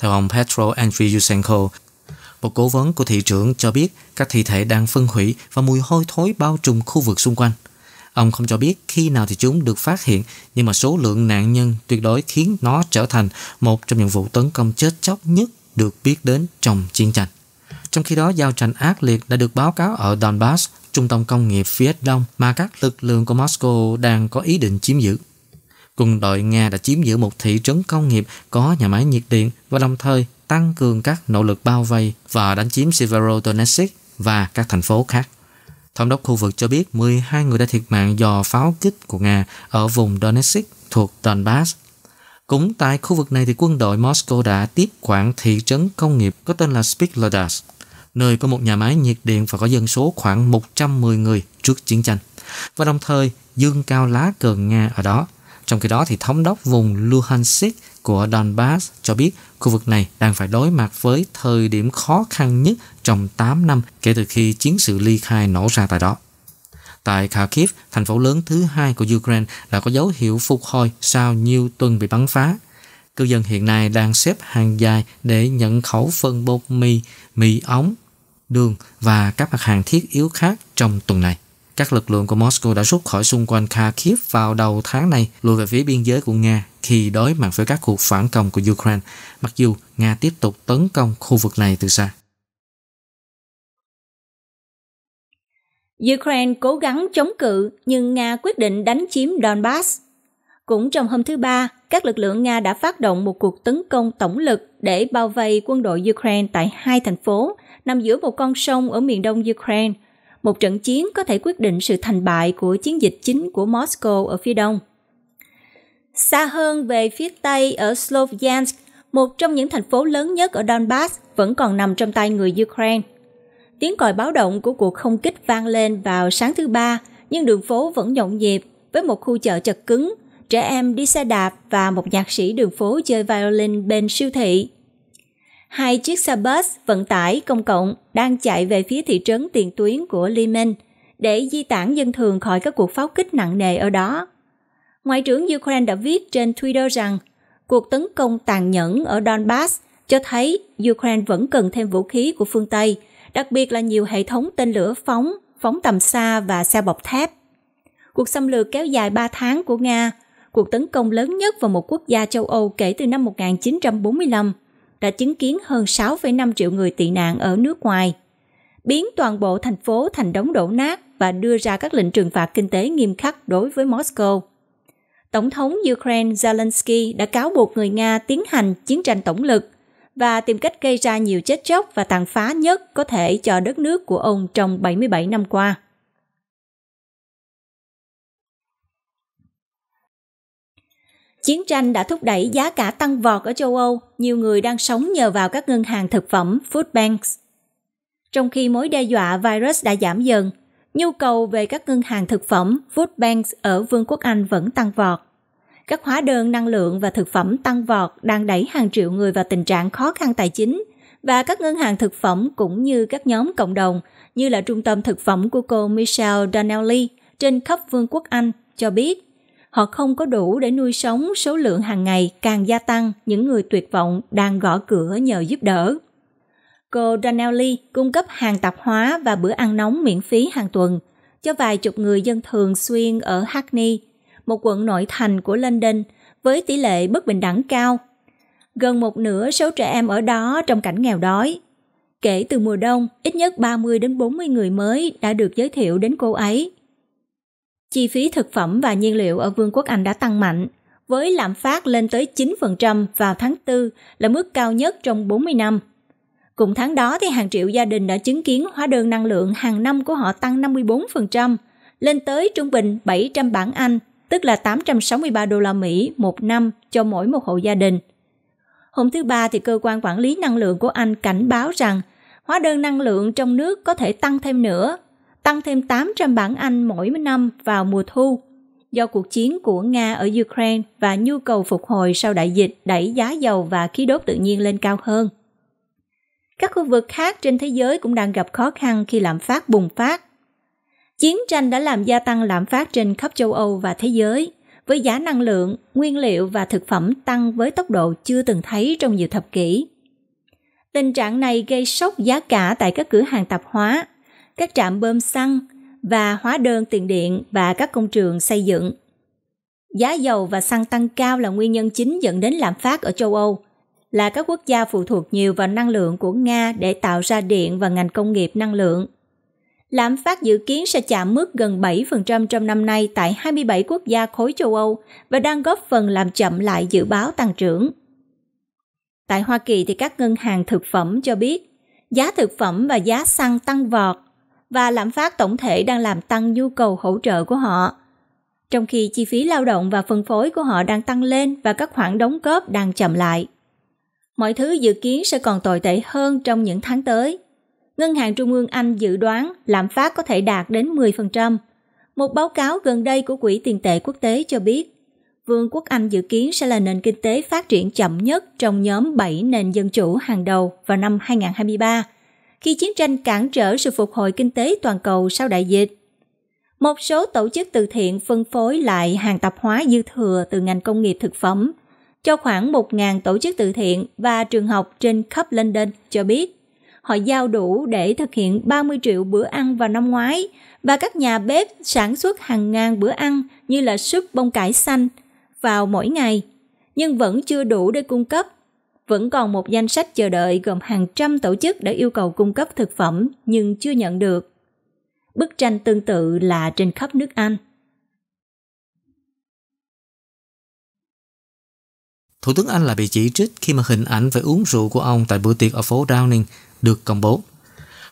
Theo ông Petro Andriyusenko, một cố vấn của thị trưởng cho biết các thi thể đang phân hủy và mùi hôi thối bao trùm khu vực xung quanh – Ông không cho biết khi nào thì chúng được phát hiện, nhưng mà số lượng nạn nhân tuyệt đối khiến nó trở thành một trong những vụ tấn công chết chóc nhất được biết đến trong chiến tranh. Trong khi đó, giao tranh ác liệt đã được báo cáo ở Donbass, trung tâm công nghiệp phía đông mà các lực lượng của Moscow đang có ý định chiếm giữ. Quân đội Nga đã chiếm giữ một thị trấn công nghiệp có nhà máy nhiệt điện và đồng thời tăng cường các nỗ lực bao vây và đánh chiếm Severodonetsk và các thành phố khác. Thống đốc khu vực cho biết 12 người đã thiệt mạng do pháo kích của Nga ở vùng Donetsk thuộc Donbass. Cũng tại khu vực này thì quân đội Moscow đã tiếp quản thị trấn công nghiệp có tên là Spiklodas, nơi có một nhà máy nhiệt điện và có dân số khoảng 110 người trước chiến tranh, và đồng thời dương cao lá cờ Nga ở đó. Trong khi đó thì thống đốc vùng Luhansk của Donbass cho biết khu vực này đang phải đối mặt với thời điểm khó khăn nhất trong 8 năm kể từ khi chiến sự ly khai nổ ra tại đó. Tại Kharkiv, thành phố lớn thứ hai của Ukraine đã có dấu hiệu phục hồi sau nhiều tuần bị bắn phá. Cư dân hiện nay đang xếp hàng dài để nhận khẩu phân bột mì, mì ống, đường và các mặt hàng thiết yếu khác trong tuần này. Các lực lượng của Moscow đã rút khỏi xung quanh Kharkiv vào đầu tháng này lùi về phía biên giới của Nga khi đối mặt với các cuộc phản công của Ukraine, mặc dù Nga tiếp tục tấn công khu vực này từ xa. Ukraine cố gắng chống cự nhưng Nga quyết định đánh chiếm Donbass. Cũng trong hôm thứ Ba, các lực lượng Nga đã phát động một cuộc tấn công tổng lực để bao vây quân đội Ukraine tại hai thành phố nằm giữa một con sông ở miền đông Ukraine – một trận chiến có thể quyết định sự thành bại của chiến dịch chính của Moscow ở phía đông. Xa hơn về phía Tây ở Sloviansk, một trong những thành phố lớn nhất ở Donbass vẫn còn nằm trong tay người Ukraine. Tiếng còi báo động của cuộc không kích vang lên vào sáng thứ ba, nhưng đường phố vẫn nhộn nhịp với một khu chợ chật cứng, trẻ em đi xe đạp và một nhạc sĩ đường phố chơi violin bên siêu thị hai chiếc xe bus vận tải công cộng đang chạy về phía thị trấn tiền tuyến của Liman để di tản dân thường khỏi các cuộc pháo kích nặng nề ở đó. Ngoại trưởng Ukraine đã viết trên Twitter rằng cuộc tấn công tàn nhẫn ở Donbass cho thấy Ukraine vẫn cần thêm vũ khí của phương Tây, đặc biệt là nhiều hệ thống tên lửa phóng, phóng tầm xa và xe bọc thép. Cuộc xâm lược kéo dài 3 tháng của Nga, cuộc tấn công lớn nhất vào một quốc gia châu Âu kể từ năm 1945, đã chứng kiến hơn 6,5 triệu người tị nạn ở nước ngoài, biến toàn bộ thành phố thành đống đổ nát và đưa ra các lệnh trừng phạt kinh tế nghiêm khắc đối với Moscow. Tổng thống Ukraine Zelensky đã cáo buộc người Nga tiến hành chiến tranh tổng lực và tìm cách gây ra nhiều chết chóc và tàn phá nhất có thể cho đất nước của ông trong 77 năm qua. Chiến tranh đã thúc đẩy giá cả tăng vọt ở châu Âu, nhiều người đang sống nhờ vào các ngân hàng thực phẩm, food banks. Trong khi mối đe dọa virus đã giảm dần, nhu cầu về các ngân hàng thực phẩm, food banks ở Vương quốc Anh vẫn tăng vọt. Các hóa đơn năng lượng và thực phẩm tăng vọt đang đẩy hàng triệu người vào tình trạng khó khăn tài chính và các ngân hàng thực phẩm cũng như các nhóm cộng đồng như là trung tâm thực phẩm của cô Michelle Donnelly trên khắp Vương quốc Anh cho biết họ không có đủ để nuôi sống số lượng hàng ngày càng gia tăng những người tuyệt vọng đang gõ cửa nhờ giúp đỡ. Cô Donnelly cung cấp hàng tạp hóa và bữa ăn nóng miễn phí hàng tuần cho vài chục người dân thường xuyên ở Hackney, một quận nội thành của London với tỷ lệ bất bình đẳng cao. Gần một nửa số trẻ em ở đó trong cảnh nghèo đói. Kể từ mùa đông, ít nhất 30 đến 40 người mới đã được giới thiệu đến cô ấy chi phí thực phẩm và nhiên liệu ở Vương quốc Anh đã tăng mạnh, với lạm phát lên tới 9% vào tháng 4 là mức cao nhất trong 40 năm. Cùng tháng đó thì hàng triệu gia đình đã chứng kiến hóa đơn năng lượng hàng năm của họ tăng 54%, lên tới trung bình 700 bảng Anh, tức là 863 đô la Mỹ một năm cho mỗi một hộ gia đình. Hôm thứ Ba thì cơ quan quản lý năng lượng của Anh cảnh báo rằng hóa đơn năng lượng trong nước có thể tăng thêm nữa tăng thêm 800 bản Anh mỗi năm vào mùa thu do cuộc chiến của Nga ở Ukraine và nhu cầu phục hồi sau đại dịch đẩy giá dầu và khí đốt tự nhiên lên cao hơn. Các khu vực khác trên thế giới cũng đang gặp khó khăn khi lạm phát bùng phát. Chiến tranh đã làm gia tăng lạm phát trên khắp châu Âu và thế giới, với giá năng lượng, nguyên liệu và thực phẩm tăng với tốc độ chưa từng thấy trong nhiều thập kỷ. Tình trạng này gây sốc giá cả tại các cửa hàng tạp hóa, các trạm bơm xăng và hóa đơn tiền điện và các công trường xây dựng. Giá dầu và xăng tăng cao là nguyên nhân chính dẫn đến lạm phát ở châu Âu, là các quốc gia phụ thuộc nhiều vào năng lượng của Nga để tạo ra điện và ngành công nghiệp năng lượng. Lạm phát dự kiến sẽ chạm mức gần 7% trong năm nay tại 27 quốc gia khối châu Âu và đang góp phần làm chậm lại dự báo tăng trưởng. Tại Hoa Kỳ thì các ngân hàng thực phẩm cho biết, giá thực phẩm và giá xăng tăng vọt và lạm phát tổng thể đang làm tăng nhu cầu hỗ trợ của họ. Trong khi chi phí lao động và phân phối của họ đang tăng lên và các khoản đóng góp đang chậm lại. Mọi thứ dự kiến sẽ còn tồi tệ hơn trong những tháng tới. Ngân hàng Trung ương Anh dự đoán lạm phát có thể đạt đến 10%. Một báo cáo gần đây của Quỹ tiền tệ quốc tế cho biết, Vương quốc Anh dự kiến sẽ là nền kinh tế phát triển chậm nhất trong nhóm 7 nền dân chủ hàng đầu vào năm 2023 – khi chiến tranh cản trở sự phục hồi kinh tế toàn cầu sau đại dịch. Một số tổ chức từ thiện phân phối lại hàng tạp hóa dư thừa từ ngành công nghiệp thực phẩm cho khoảng 1.000 tổ chức từ thiện và trường học trên khắp London cho biết họ giao đủ để thực hiện 30 triệu bữa ăn vào năm ngoái và các nhà bếp sản xuất hàng ngàn bữa ăn như là súp bông cải xanh vào mỗi ngày, nhưng vẫn chưa đủ để cung cấp vẫn còn một danh sách chờ đợi gồm hàng trăm tổ chức đã yêu cầu cung cấp thực phẩm nhưng chưa nhận được. Bức tranh tương tự là trên khắp nước Anh. Thủ tướng Anh là bị chỉ trích khi mà hình ảnh về uống rượu của ông tại bữa tiệc ở phố Downing được công bố.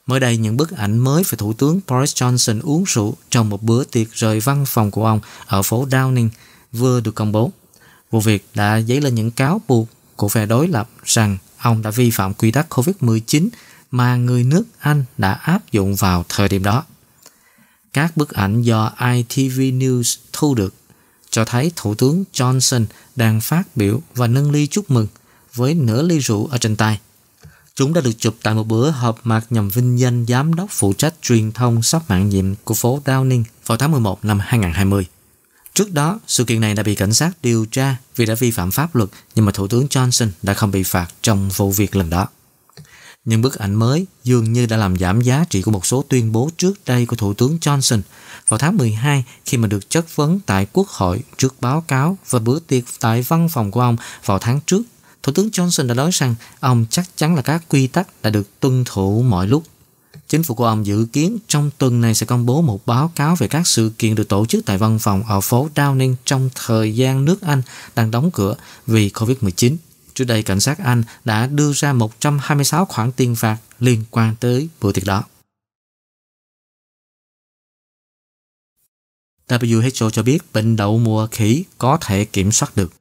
Mới đây, những bức ảnh mới về Thủ tướng Boris Johnson uống rượu trong một bữa tiệc rời văn phòng của ông ở phố Downing vừa được công bố. Vụ việc đã dấy lên những cáo buộc của phe đối lập rằng ông đã vi phạm quy tắc COVID-19 mà người nước Anh đã áp dụng vào thời điểm đó. Các bức ảnh do ITV News thu được cho thấy Thủ tướng Johnson đang phát biểu và nâng ly chúc mừng với nửa ly rượu ở trên tay. Chúng đã được chụp tại một bữa họp mặt nhằm vinh danh giám đốc phụ trách truyền thông sắp mạng nhiệm của phố Downing vào tháng 11 năm 2020. Trước đó, sự kiện này đã bị cảnh sát điều tra vì đã vi phạm pháp luật nhưng mà Thủ tướng Johnson đã không bị phạt trong vụ việc lần đó. Những bức ảnh mới dường như đã làm giảm giá trị của một số tuyên bố trước đây của Thủ tướng Johnson vào tháng 12 khi mà được chất vấn tại Quốc hội trước báo cáo và bữa tiệc tại văn phòng của ông vào tháng trước. Thủ tướng Johnson đã nói rằng ông chắc chắn là các quy tắc đã được tuân thủ mọi lúc Chính phủ của ông dự kiến trong tuần này sẽ công bố một báo cáo về các sự kiện được tổ chức tại văn phòng ở phố Downing trong thời gian nước Anh đang đóng cửa vì COVID-19. Trước đây, cảnh sát Anh đã đưa ra 126 khoản tiền phạt liên quan tới bữa tiệc đó. WHO cho biết bệnh đậu mùa khỉ có thể kiểm soát được.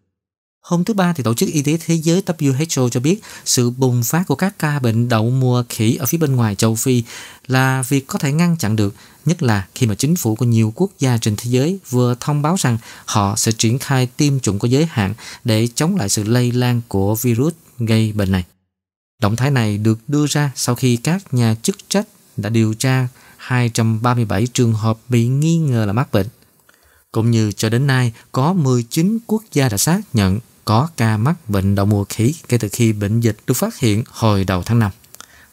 Hôm thứ Ba, thì Tổ chức Y tế Thế giới WHO cho biết sự bùng phát của các ca bệnh đậu mùa khỉ ở phía bên ngoài châu Phi là việc có thể ngăn chặn được, nhất là khi mà chính phủ của nhiều quốc gia trên thế giới vừa thông báo rằng họ sẽ triển khai tiêm chủng có giới hạn để chống lại sự lây lan của virus gây bệnh này. Động thái này được đưa ra sau khi các nhà chức trách đã điều tra 237 trường hợp bị nghi ngờ là mắc bệnh. Cũng như cho đến nay, có 19 quốc gia đã xác nhận có ca mắc bệnh đậu mùa khỉ kể từ khi bệnh dịch được phát hiện hồi đầu tháng 5.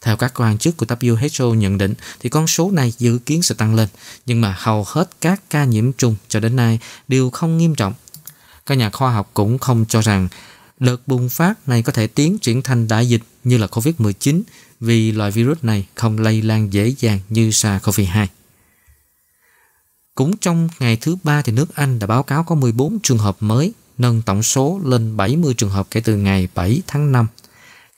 Theo các quan chức của WHO nhận định thì con số này dự kiến sẽ tăng lên, nhưng mà hầu hết các ca nhiễm trùng cho đến nay đều không nghiêm trọng. Các nhà khoa học cũng không cho rằng đợt bùng phát này có thể tiến triển thành đại dịch như là COVID-19 vì loại virus này không lây lan dễ dàng như SARS-CoV-2. Cũng trong ngày thứ ba thì nước Anh đã báo cáo có 14 trường hợp mới nâng tổng số lên 70 trường hợp kể từ ngày 7 tháng 5.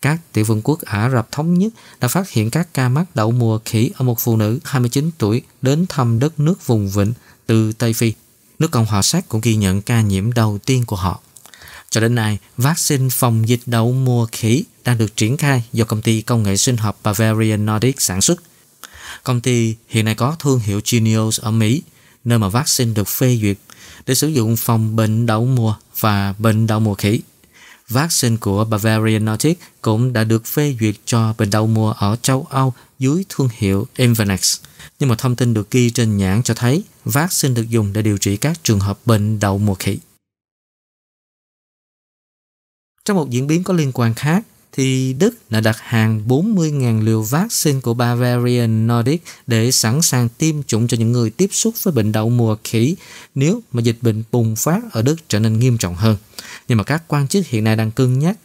Các tiểu vương quốc Ả Rập Thống Nhất đã phát hiện các ca mắc đậu mùa khỉ ở một phụ nữ 29 tuổi đến thăm đất nước vùng vịnh từ Tây Phi. Nước Cộng hòa Séc cũng ghi nhận ca nhiễm đầu tiên của họ. Cho đến nay, vaccine phòng dịch đậu mùa khỉ đang được triển khai do công ty công nghệ sinh học Bavarian Nordic sản xuất. Công ty hiện nay có thương hiệu Genius ở Mỹ, nơi mà vaccine được phê duyệt để sử dụng phòng bệnh đậu mùa và bệnh đậu mùa khỉ. Vaccine của Bavarian Nordic cũng đã được phê duyệt cho bệnh đậu mùa ở châu Âu dưới thương hiệu Invernex. Nhưng mà thông tin được ghi trên nhãn cho thấy vaccine được dùng để điều trị các trường hợp bệnh đậu mùa khỉ. Trong một diễn biến có liên quan khác, thì Đức đã đặt hàng 40.000 liều vaccine của Bavarian Nordic để sẵn sàng tiêm chủng cho những người tiếp xúc với bệnh đậu mùa khỉ nếu mà dịch bệnh bùng phát ở Đức trở nên nghiêm trọng hơn. Nhưng mà các quan chức hiện nay đang cân nhắc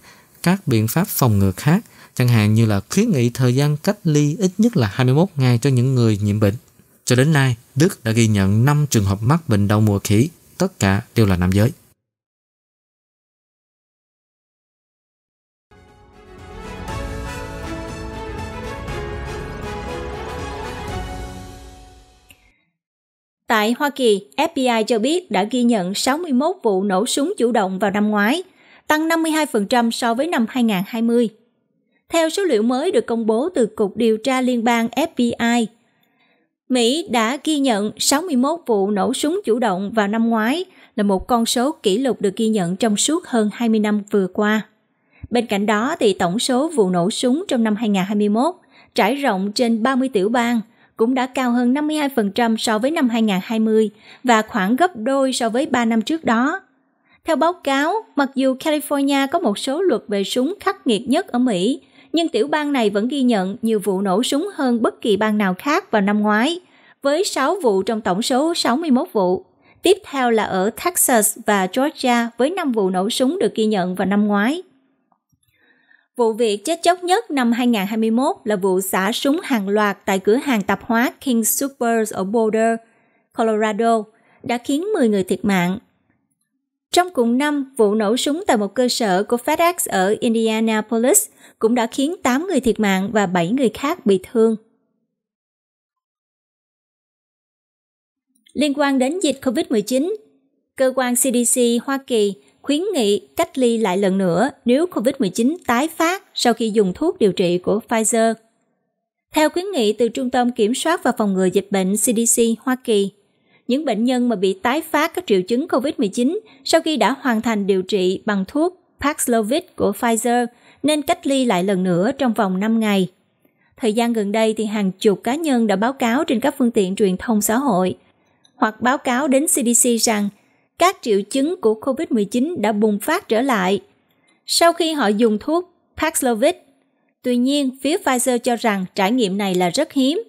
các biện pháp phòng ngừa khác, chẳng hạn như là khuyến nghị thời gian cách ly ít nhất là 21 ngày cho những người nhiễm bệnh. Cho đến nay, Đức đã ghi nhận 5 trường hợp mắc bệnh đậu mùa khỉ, tất cả đều là nam giới. Tại Hoa Kỳ, FBI cho biết đã ghi nhận 61 vụ nổ súng chủ động vào năm ngoái, tăng 52% so với năm 2020. Theo số liệu mới được công bố từ Cục Điều tra Liên bang FBI, Mỹ đã ghi nhận 61 vụ nổ súng chủ động vào năm ngoái, là một con số kỷ lục được ghi nhận trong suốt hơn 20 năm vừa qua. Bên cạnh đó thì tổng số vụ nổ súng trong năm 2021 trải rộng trên 30 tiểu bang – cũng đã cao hơn 52% so với năm 2020 và khoảng gấp đôi so với 3 năm trước đó. Theo báo cáo, mặc dù California có một số luật về súng khắc nghiệt nhất ở Mỹ, nhưng tiểu bang này vẫn ghi nhận nhiều vụ nổ súng hơn bất kỳ bang nào khác vào năm ngoái, với 6 vụ trong tổng số 61 vụ. Tiếp theo là ở Texas và Georgia với 5 vụ nổ súng được ghi nhận vào năm ngoái. Vụ việc chết chóc nhất năm 2021 là vụ xả súng hàng loạt tại cửa hàng tạp hóa King Supers ở Boulder, Colorado, đã khiến 10 người thiệt mạng. Trong cùng năm, vụ nổ súng tại một cơ sở của FedEx ở Indianapolis cũng đã khiến 8 người thiệt mạng và 7 người khác bị thương. Liên quan đến dịch COVID-19, cơ quan CDC Hoa Kỳ khuyến nghị cách ly lại lần nữa nếu COVID-19 tái phát sau khi dùng thuốc điều trị của Pfizer. Theo khuyến nghị từ Trung tâm Kiểm soát và Phòng ngừa Dịch bệnh CDC Hoa Kỳ, những bệnh nhân mà bị tái phát các triệu chứng COVID-19 sau khi đã hoàn thành điều trị bằng thuốc Paxlovid của Pfizer nên cách ly lại lần nữa trong vòng 5 ngày. Thời gian gần đây thì hàng chục cá nhân đã báo cáo trên các phương tiện truyền thông xã hội hoặc báo cáo đến CDC rằng các triệu chứng của COVID-19 đã bùng phát trở lại sau khi họ dùng thuốc Paxlovid. Tuy nhiên, phía Pfizer cho rằng trải nghiệm này là rất hiếm.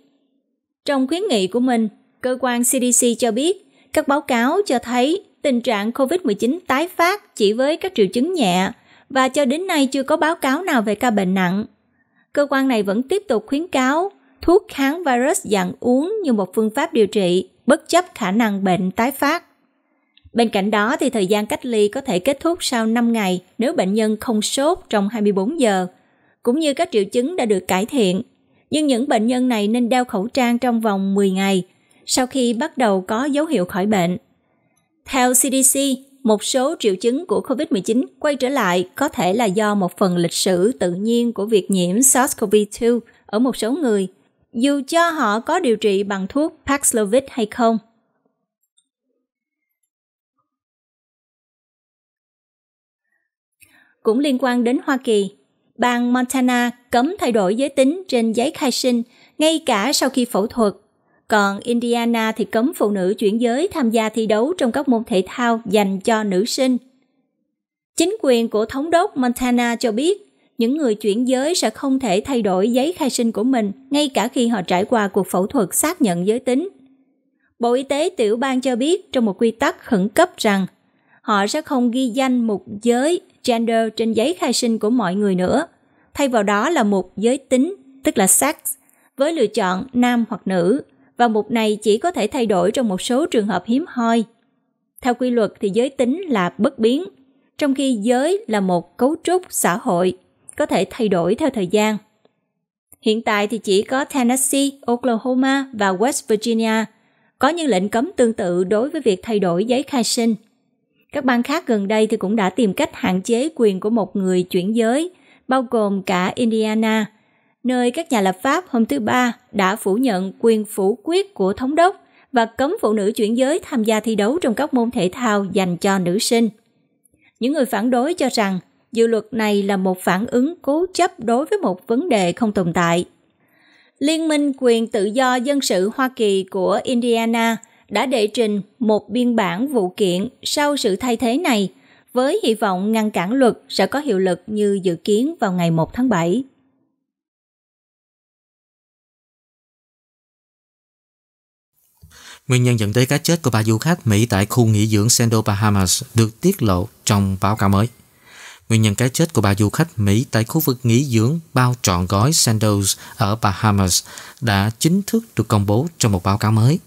Trong khuyến nghị của mình, cơ quan CDC cho biết các báo cáo cho thấy tình trạng COVID-19 tái phát chỉ với các triệu chứng nhẹ và cho đến nay chưa có báo cáo nào về ca bệnh nặng. Cơ quan này vẫn tiếp tục khuyến cáo thuốc kháng virus dạng uống như một phương pháp điều trị bất chấp khả năng bệnh tái phát. Bên cạnh đó thì thời gian cách ly có thể kết thúc sau 5 ngày nếu bệnh nhân không sốt trong 24 giờ, cũng như các triệu chứng đã được cải thiện. Nhưng những bệnh nhân này nên đeo khẩu trang trong vòng 10 ngày sau khi bắt đầu có dấu hiệu khỏi bệnh. Theo CDC, một số triệu chứng của COVID-19 quay trở lại có thể là do một phần lịch sử tự nhiên của việc nhiễm SARS-CoV-2 ở một số người, dù cho họ có điều trị bằng thuốc Paxlovid hay không. cũng liên quan đến Hoa Kỳ. Bang Montana cấm thay đổi giới tính trên giấy khai sinh ngay cả sau khi phẫu thuật. Còn Indiana thì cấm phụ nữ chuyển giới tham gia thi đấu trong các môn thể thao dành cho nữ sinh. Chính quyền của thống đốc Montana cho biết những người chuyển giới sẽ không thể thay đổi giấy khai sinh của mình ngay cả khi họ trải qua cuộc phẫu thuật xác nhận giới tính. Bộ Y tế tiểu bang cho biết trong một quy tắc khẩn cấp rằng họ sẽ không ghi danh một giới gender trên giấy khai sinh của mọi người nữa. Thay vào đó là mục giới tính, tức là sex, với lựa chọn nam hoặc nữ, và mục này chỉ có thể thay đổi trong một số trường hợp hiếm hoi. Theo quy luật thì giới tính là bất biến, trong khi giới là một cấu trúc xã hội, có thể thay đổi theo thời gian. Hiện tại thì chỉ có Tennessee, Oklahoma và West Virginia có những lệnh cấm tương tự đối với việc thay đổi giấy khai sinh. Các bang khác gần đây thì cũng đã tìm cách hạn chế quyền của một người chuyển giới, bao gồm cả Indiana, nơi các nhà lập pháp hôm thứ Ba đã phủ nhận quyền phủ quyết của thống đốc và cấm phụ nữ chuyển giới tham gia thi đấu trong các môn thể thao dành cho nữ sinh. Những người phản đối cho rằng dự luật này là một phản ứng cố chấp đối với một vấn đề không tồn tại. Liên minh quyền tự do dân sự Hoa Kỳ của Indiana – đã đệ trình một biên bản vụ kiện sau sự thay thế này với hy vọng ngăn cản luật sẽ có hiệu lực như dự kiến vào ngày 1 tháng 7. Nguyên nhân dẫn tới cái chết của ba du khách Mỹ tại khu nghỉ dưỡng Sando Bahamas được tiết lộ trong báo cáo mới. Nguyên nhân cái chết của ba du khách Mỹ tại khu vực nghỉ dưỡng bao trọn gói Sandals ở Bahamas đã chính thức được công bố trong một báo cáo mới.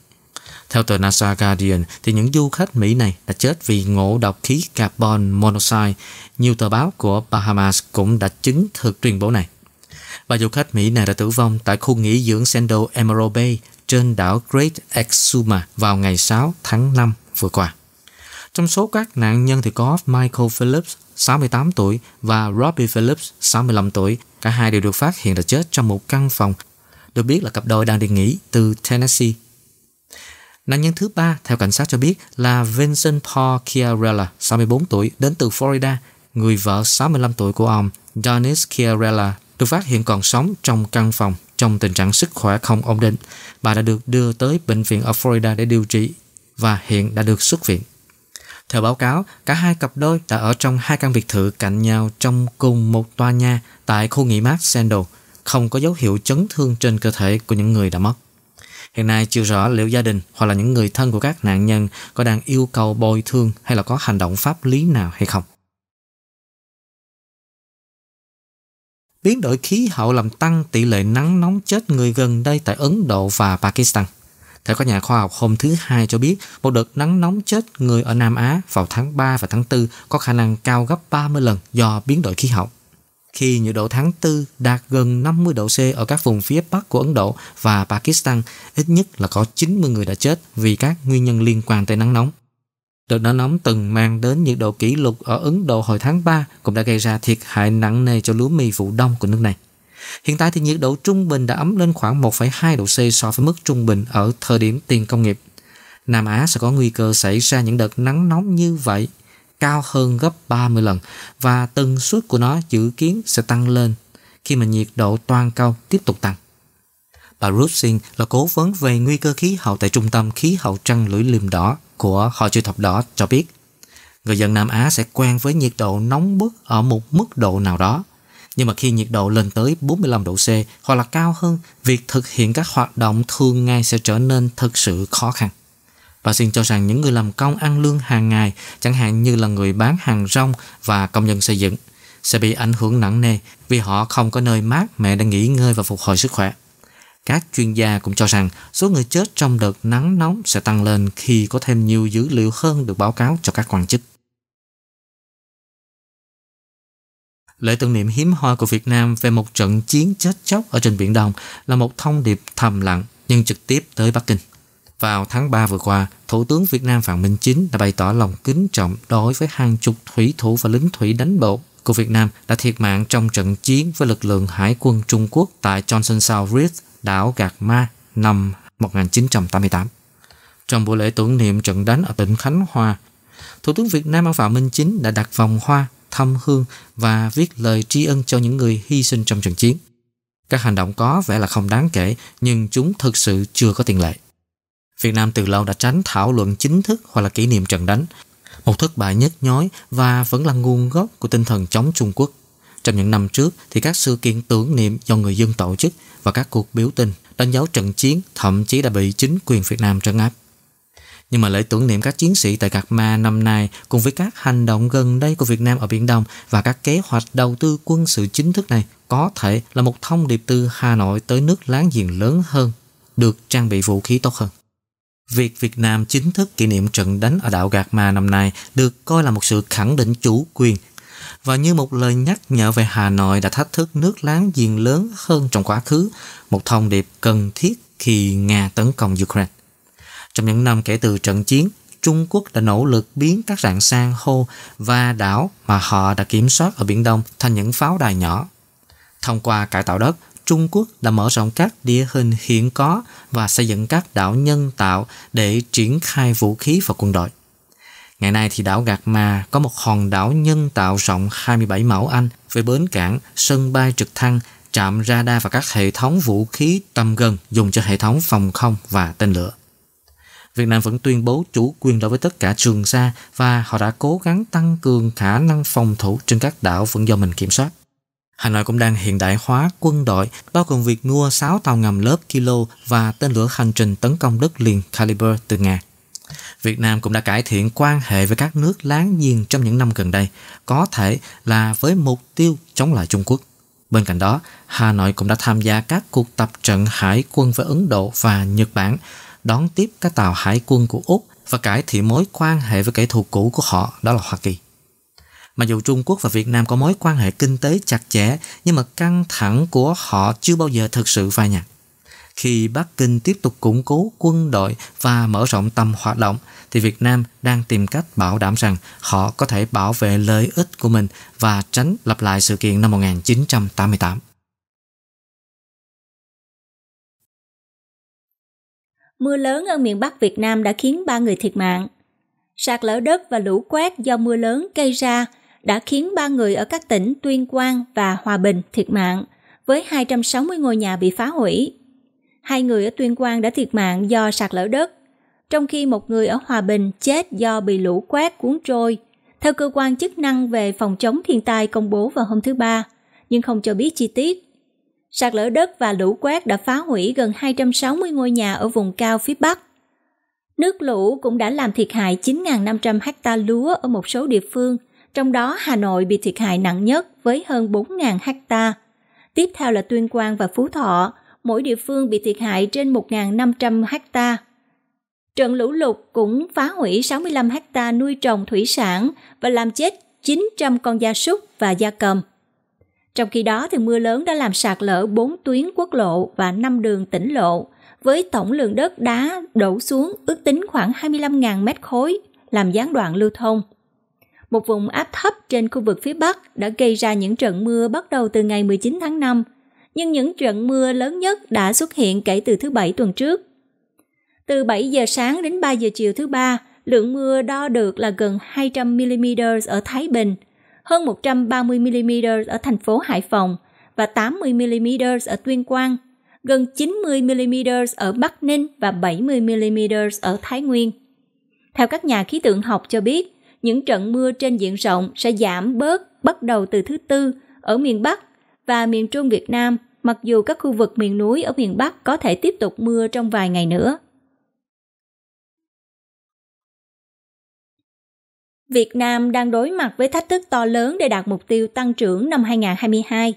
Theo tờ NASA Guardian, thì những du khách Mỹ này đã chết vì ngộ độc khí carbon monoxide. Nhiều tờ báo của Bahamas cũng đã chứng thực tuyên bố này. Ba du khách Mỹ này đã tử vong tại khu nghỉ dưỡng Sando Emerald Bay trên đảo Great Exuma vào ngày 6 tháng 5 vừa qua. Trong số các nạn nhân thì có Michael Phillips, 68 tuổi và Robbie Phillips, 65 tuổi. Cả hai đều được phát hiện đã chết trong một căn phòng. Được biết là cặp đôi đang đi nghỉ từ Tennessee Nạn nhân thứ ba, theo cảnh sát cho biết, là Vincent Paul Chiarella, 64 tuổi, đến từ Florida. Người vợ 65 tuổi của ông, Donis Chiarella, được phát hiện còn sống trong căn phòng trong tình trạng sức khỏe không ổn định. Bà đã được đưa tới bệnh viện ở Florida để điều trị và hiện đã được xuất viện. Theo báo cáo, cả hai cặp đôi đã ở trong hai căn biệt thự cạnh nhau trong cùng một tòa nhà tại khu nghỉ mát Sandal, không có dấu hiệu chấn thương trên cơ thể của những người đã mất. Hiện nay chưa rõ liệu gia đình hoặc là những người thân của các nạn nhân có đang yêu cầu bồi thương hay là có hành động pháp lý nào hay không. Biến đổi khí hậu làm tăng tỷ lệ nắng nóng chết người gần đây tại Ấn Độ và Pakistan. Theo các nhà khoa học hôm thứ Hai cho biết, một đợt nắng nóng chết người ở Nam Á vào tháng 3 và tháng 4 có khả năng cao gấp 30 lần do biến đổi khí hậu khi nhiệt độ tháng 4 đạt gần 50 độ C ở các vùng phía Bắc của Ấn Độ và Pakistan, ít nhất là có 90 người đã chết vì các nguyên nhân liên quan tới nắng nóng. Đợt nắng nóng từng mang đến nhiệt độ kỷ lục ở Ấn Độ hồi tháng 3 cũng đã gây ra thiệt hại nặng nề cho lúa mì vụ đông của nước này. Hiện tại thì nhiệt độ trung bình đã ấm lên khoảng 1,2 độ C so với mức trung bình ở thời điểm tiền công nghiệp. Nam Á sẽ có nguy cơ xảy ra những đợt nắng nóng như vậy cao hơn gấp 30 lần và tần suất của nó dự kiến sẽ tăng lên khi mà nhiệt độ toàn cầu tiếp tục tăng. Bà Ruth Singh là cố vấn về nguy cơ khí hậu tại Trung tâm Khí hậu Trăng Lưỡi Liềm Đỏ của Hội chữ thập đỏ cho biết người dân Nam Á sẽ quen với nhiệt độ nóng bức ở một mức độ nào đó. Nhưng mà khi nhiệt độ lên tới 45 độ C hoặc là cao hơn, việc thực hiện các hoạt động thường ngày sẽ trở nên thực sự khó khăn. Bà Xin cho rằng những người làm công ăn lương hàng ngày, chẳng hạn như là người bán hàng rong và công nhân xây dựng, sẽ bị ảnh hưởng nặng nề vì họ không có nơi mát mẻ để nghỉ ngơi và phục hồi sức khỏe. Các chuyên gia cũng cho rằng số người chết trong đợt nắng nóng sẽ tăng lên khi có thêm nhiều dữ liệu hơn được báo cáo cho các quan chức. Lễ tưởng niệm hiếm hoi của Việt Nam về một trận chiến chết chóc ở trên Biển Đông là một thông điệp thầm lặng nhưng trực tiếp tới Bắc Kinh. Vào tháng 3 vừa qua, Thủ tướng Việt Nam Phạm Minh Chính đã bày tỏ lòng kính trọng đối với hàng chục thủy thủ và lính thủy đánh bộ của Việt Nam đã thiệt mạng trong trận chiến với lực lượng hải quân Trung Quốc tại Johnson South Reef, đảo Gạc Ma năm 1988. Trong buổi lễ tưởng niệm trận đánh ở tỉnh Khánh Hòa, Thủ tướng Việt Nam Phạm Minh Chính đã đặt vòng hoa, thăm hương và viết lời tri ân cho những người hy sinh trong trận chiến. Các hành động có vẻ là không đáng kể, nhưng chúng thực sự chưa có tiền lệ. Việt Nam từ lâu đã tránh thảo luận chính thức hoặc là kỷ niệm trận đánh, một thất bại nhức nhói và vẫn là nguồn gốc của tinh thần chống Trung Quốc. Trong những năm trước thì các sự kiện tưởng niệm do người dân tổ chức và các cuộc biểu tình đánh dấu trận chiến thậm chí đã bị chính quyền Việt Nam trấn áp. Nhưng mà lễ tưởng niệm các chiến sĩ tại Gạc Ma năm nay cùng với các hành động gần đây của Việt Nam ở Biển Đông và các kế hoạch đầu tư quân sự chính thức này có thể là một thông điệp từ Hà Nội tới nước láng giềng lớn hơn, được trang bị vũ khí tốt hơn. Việc Việt Nam chính thức kỷ niệm trận đánh ở đảo Gạc Ma năm nay được coi là một sự khẳng định chủ quyền và như một lời nhắc nhở về Hà Nội đã thách thức nước láng giềng lớn hơn trong quá khứ, một thông điệp cần thiết khi Nga tấn công Ukraine. Trong những năm kể từ trận chiến, Trung Quốc đã nỗ lực biến các rạn san hô và đảo mà họ đã kiểm soát ở Biển Đông thành những pháo đài nhỏ. Thông qua cải tạo đất, Trung Quốc đã mở rộng các địa hình hiện có và xây dựng các đảo nhân tạo để triển khai vũ khí và quân đội. Ngày nay thì đảo Gạt Ma có một hòn đảo nhân tạo rộng 27 mẫu Anh với bến cảng, sân bay trực thăng, trạm radar và các hệ thống vũ khí tầm gần dùng cho hệ thống phòng không và tên lửa. Việt Nam vẫn tuyên bố chủ quyền đối với tất cả Trường Sa và họ đã cố gắng tăng cường khả năng phòng thủ trên các đảo vẫn do mình kiểm soát. Hà Nội cũng đang hiện đại hóa quân đội, bao gồm việc mua 6 tàu ngầm lớp Kilo và tên lửa hành trình tấn công đất liền Caliber từ Nga. Việt Nam cũng đã cải thiện quan hệ với các nước láng giềng trong những năm gần đây, có thể là với mục tiêu chống lại Trung Quốc. Bên cạnh đó, Hà Nội cũng đã tham gia các cuộc tập trận hải quân với Ấn Độ và Nhật Bản, đón tiếp các tàu hải quân của Úc và cải thiện mối quan hệ với kẻ thù cũ của họ, đó là Hoa Kỳ. Mặc dù Trung Quốc và Việt Nam có mối quan hệ kinh tế chặt chẽ, nhưng mà căng thẳng của họ chưa bao giờ thực sự phai nhạt. Khi Bắc Kinh tiếp tục củng cố quân đội và mở rộng tầm hoạt động, thì Việt Nam đang tìm cách bảo đảm rằng họ có thể bảo vệ lợi ích của mình và tránh lặp lại sự kiện năm 1988. mưa lớn ở miền Bắc Việt Nam đã khiến ba người thiệt mạng. Sạt lở đất và lũ quét do mưa lớn gây ra đã khiến ba người ở các tỉnh Tuyên Quang và Hòa Bình thiệt mạng, với 260 ngôi nhà bị phá hủy. Hai người ở Tuyên Quang đã thiệt mạng do sạt lở đất, trong khi một người ở Hòa Bình chết do bị lũ quét cuốn trôi, theo cơ quan chức năng về phòng chống thiên tai công bố vào hôm thứ Ba, nhưng không cho biết chi tiết. Sạt lở đất và lũ quét đã phá hủy gần 260 ngôi nhà ở vùng cao phía Bắc. Nước lũ cũng đã làm thiệt hại 9.500 hecta lúa ở một số địa phương trong đó Hà Nội bị thiệt hại nặng nhất với hơn 4.000 ha Tiếp theo là Tuyên Quang và Phú Thọ, mỗi địa phương bị thiệt hại trên 1.500 ha Trận lũ lụt cũng phá hủy 65 ha nuôi trồng thủy sản và làm chết 900 con gia súc và gia cầm. Trong khi đó, thì mưa lớn đã làm sạt lở 4 tuyến quốc lộ và 5 đường tỉnh lộ, với tổng lượng đất đá đổ xuống ước tính khoảng 25.000 mét khối, làm gián đoạn lưu thông một vùng áp thấp trên khu vực phía Bắc đã gây ra những trận mưa bắt đầu từ ngày 19 tháng 5, nhưng những trận mưa lớn nhất đã xuất hiện kể từ thứ Bảy tuần trước. Từ 7 giờ sáng đến 3 giờ chiều thứ Ba, lượng mưa đo được là gần 200mm ở Thái Bình, hơn 130mm ở thành phố Hải Phòng và 80mm ở Tuyên Quang, gần 90mm ở Bắc Ninh và 70mm ở Thái Nguyên. Theo các nhà khí tượng học cho biết, những trận mưa trên diện rộng sẽ giảm bớt bắt đầu từ thứ tư ở miền Bắc và miền Trung Việt Nam, mặc dù các khu vực miền núi ở miền Bắc có thể tiếp tục mưa trong vài ngày nữa. Việt Nam đang đối mặt với thách thức to lớn để đạt mục tiêu tăng trưởng năm 2022.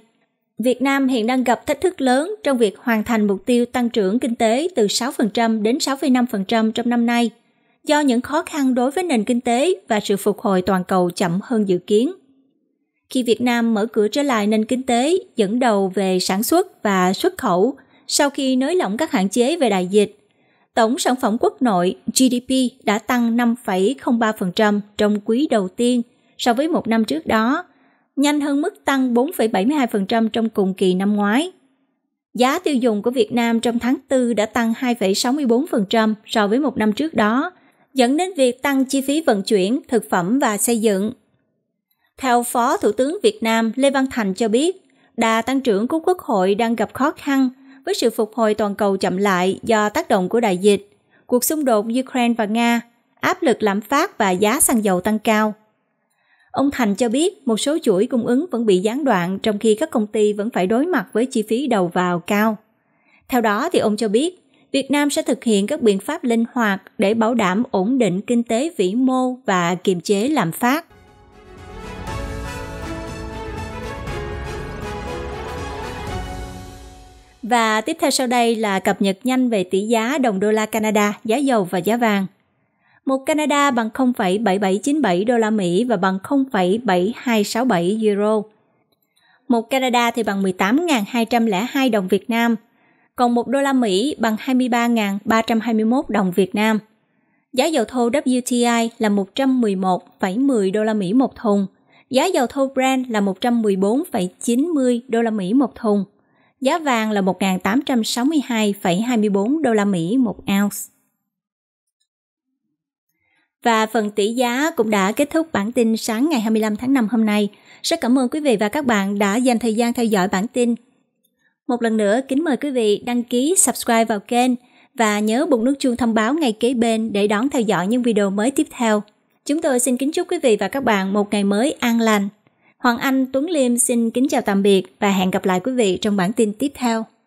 Việt Nam hiện đang gặp thách thức lớn trong việc hoàn thành mục tiêu tăng trưởng kinh tế từ 6% đến 6,5% trong năm nay do những khó khăn đối với nền kinh tế và sự phục hồi toàn cầu chậm hơn dự kiến. Khi Việt Nam mở cửa trở lại nền kinh tế dẫn đầu về sản xuất và xuất khẩu sau khi nới lỏng các hạn chế về đại dịch, tổng sản phẩm quốc nội GDP đã tăng 5,03% trong quý đầu tiên so với một năm trước đó, nhanh hơn mức tăng 4,72% trong cùng kỳ năm ngoái. Giá tiêu dùng của Việt Nam trong tháng 4 đã tăng 2,64% so với một năm trước đó dẫn đến việc tăng chi phí vận chuyển, thực phẩm và xây dựng. Theo Phó Thủ tướng Việt Nam Lê Văn Thành cho biết, đà tăng trưởng của Quốc hội đang gặp khó khăn với sự phục hồi toàn cầu chậm lại do tác động của đại dịch, cuộc xung đột Ukraine và Nga, áp lực lạm phát và giá xăng dầu tăng cao. Ông Thành cho biết một số chuỗi cung ứng vẫn bị gián đoạn trong khi các công ty vẫn phải đối mặt với chi phí đầu vào cao. Theo đó thì ông cho biết Việt Nam sẽ thực hiện các biện pháp linh hoạt để bảo đảm ổn định kinh tế vĩ mô và kiềm chế lạm phát. Và tiếp theo sau đây là cập nhật nhanh về tỷ giá đồng đô la Canada, giá dầu và giá vàng. Một Canada bằng 0,7797 đô la Mỹ và bằng 0,7267 euro. Một Canada thì bằng 18.202 đồng Việt Nam – còn 1 đô la Mỹ bằng 23.321 đồng Việt Nam. Giá dầu thô WTI là 111,10 đô la Mỹ một thùng, giá dầu thô Brent là 114,90 đô la Mỹ một thùng, giá vàng là 1.862,24 đô la Mỹ một ounce. Và phần tỷ giá cũng đã kết thúc bản tin sáng ngày 25 tháng 5 hôm nay. Rất cảm ơn quý vị và các bạn đã dành thời gian theo dõi bản tin một lần nữa kính mời quý vị đăng ký subscribe vào kênh và nhớ bụng nút chuông thông báo ngay kế bên để đón theo dõi những video mới tiếp theo. Chúng tôi xin kính chúc quý vị và các bạn một ngày mới an lành. Hoàng Anh, Tuấn Liêm xin kính chào tạm biệt và hẹn gặp lại quý vị trong bản tin tiếp theo.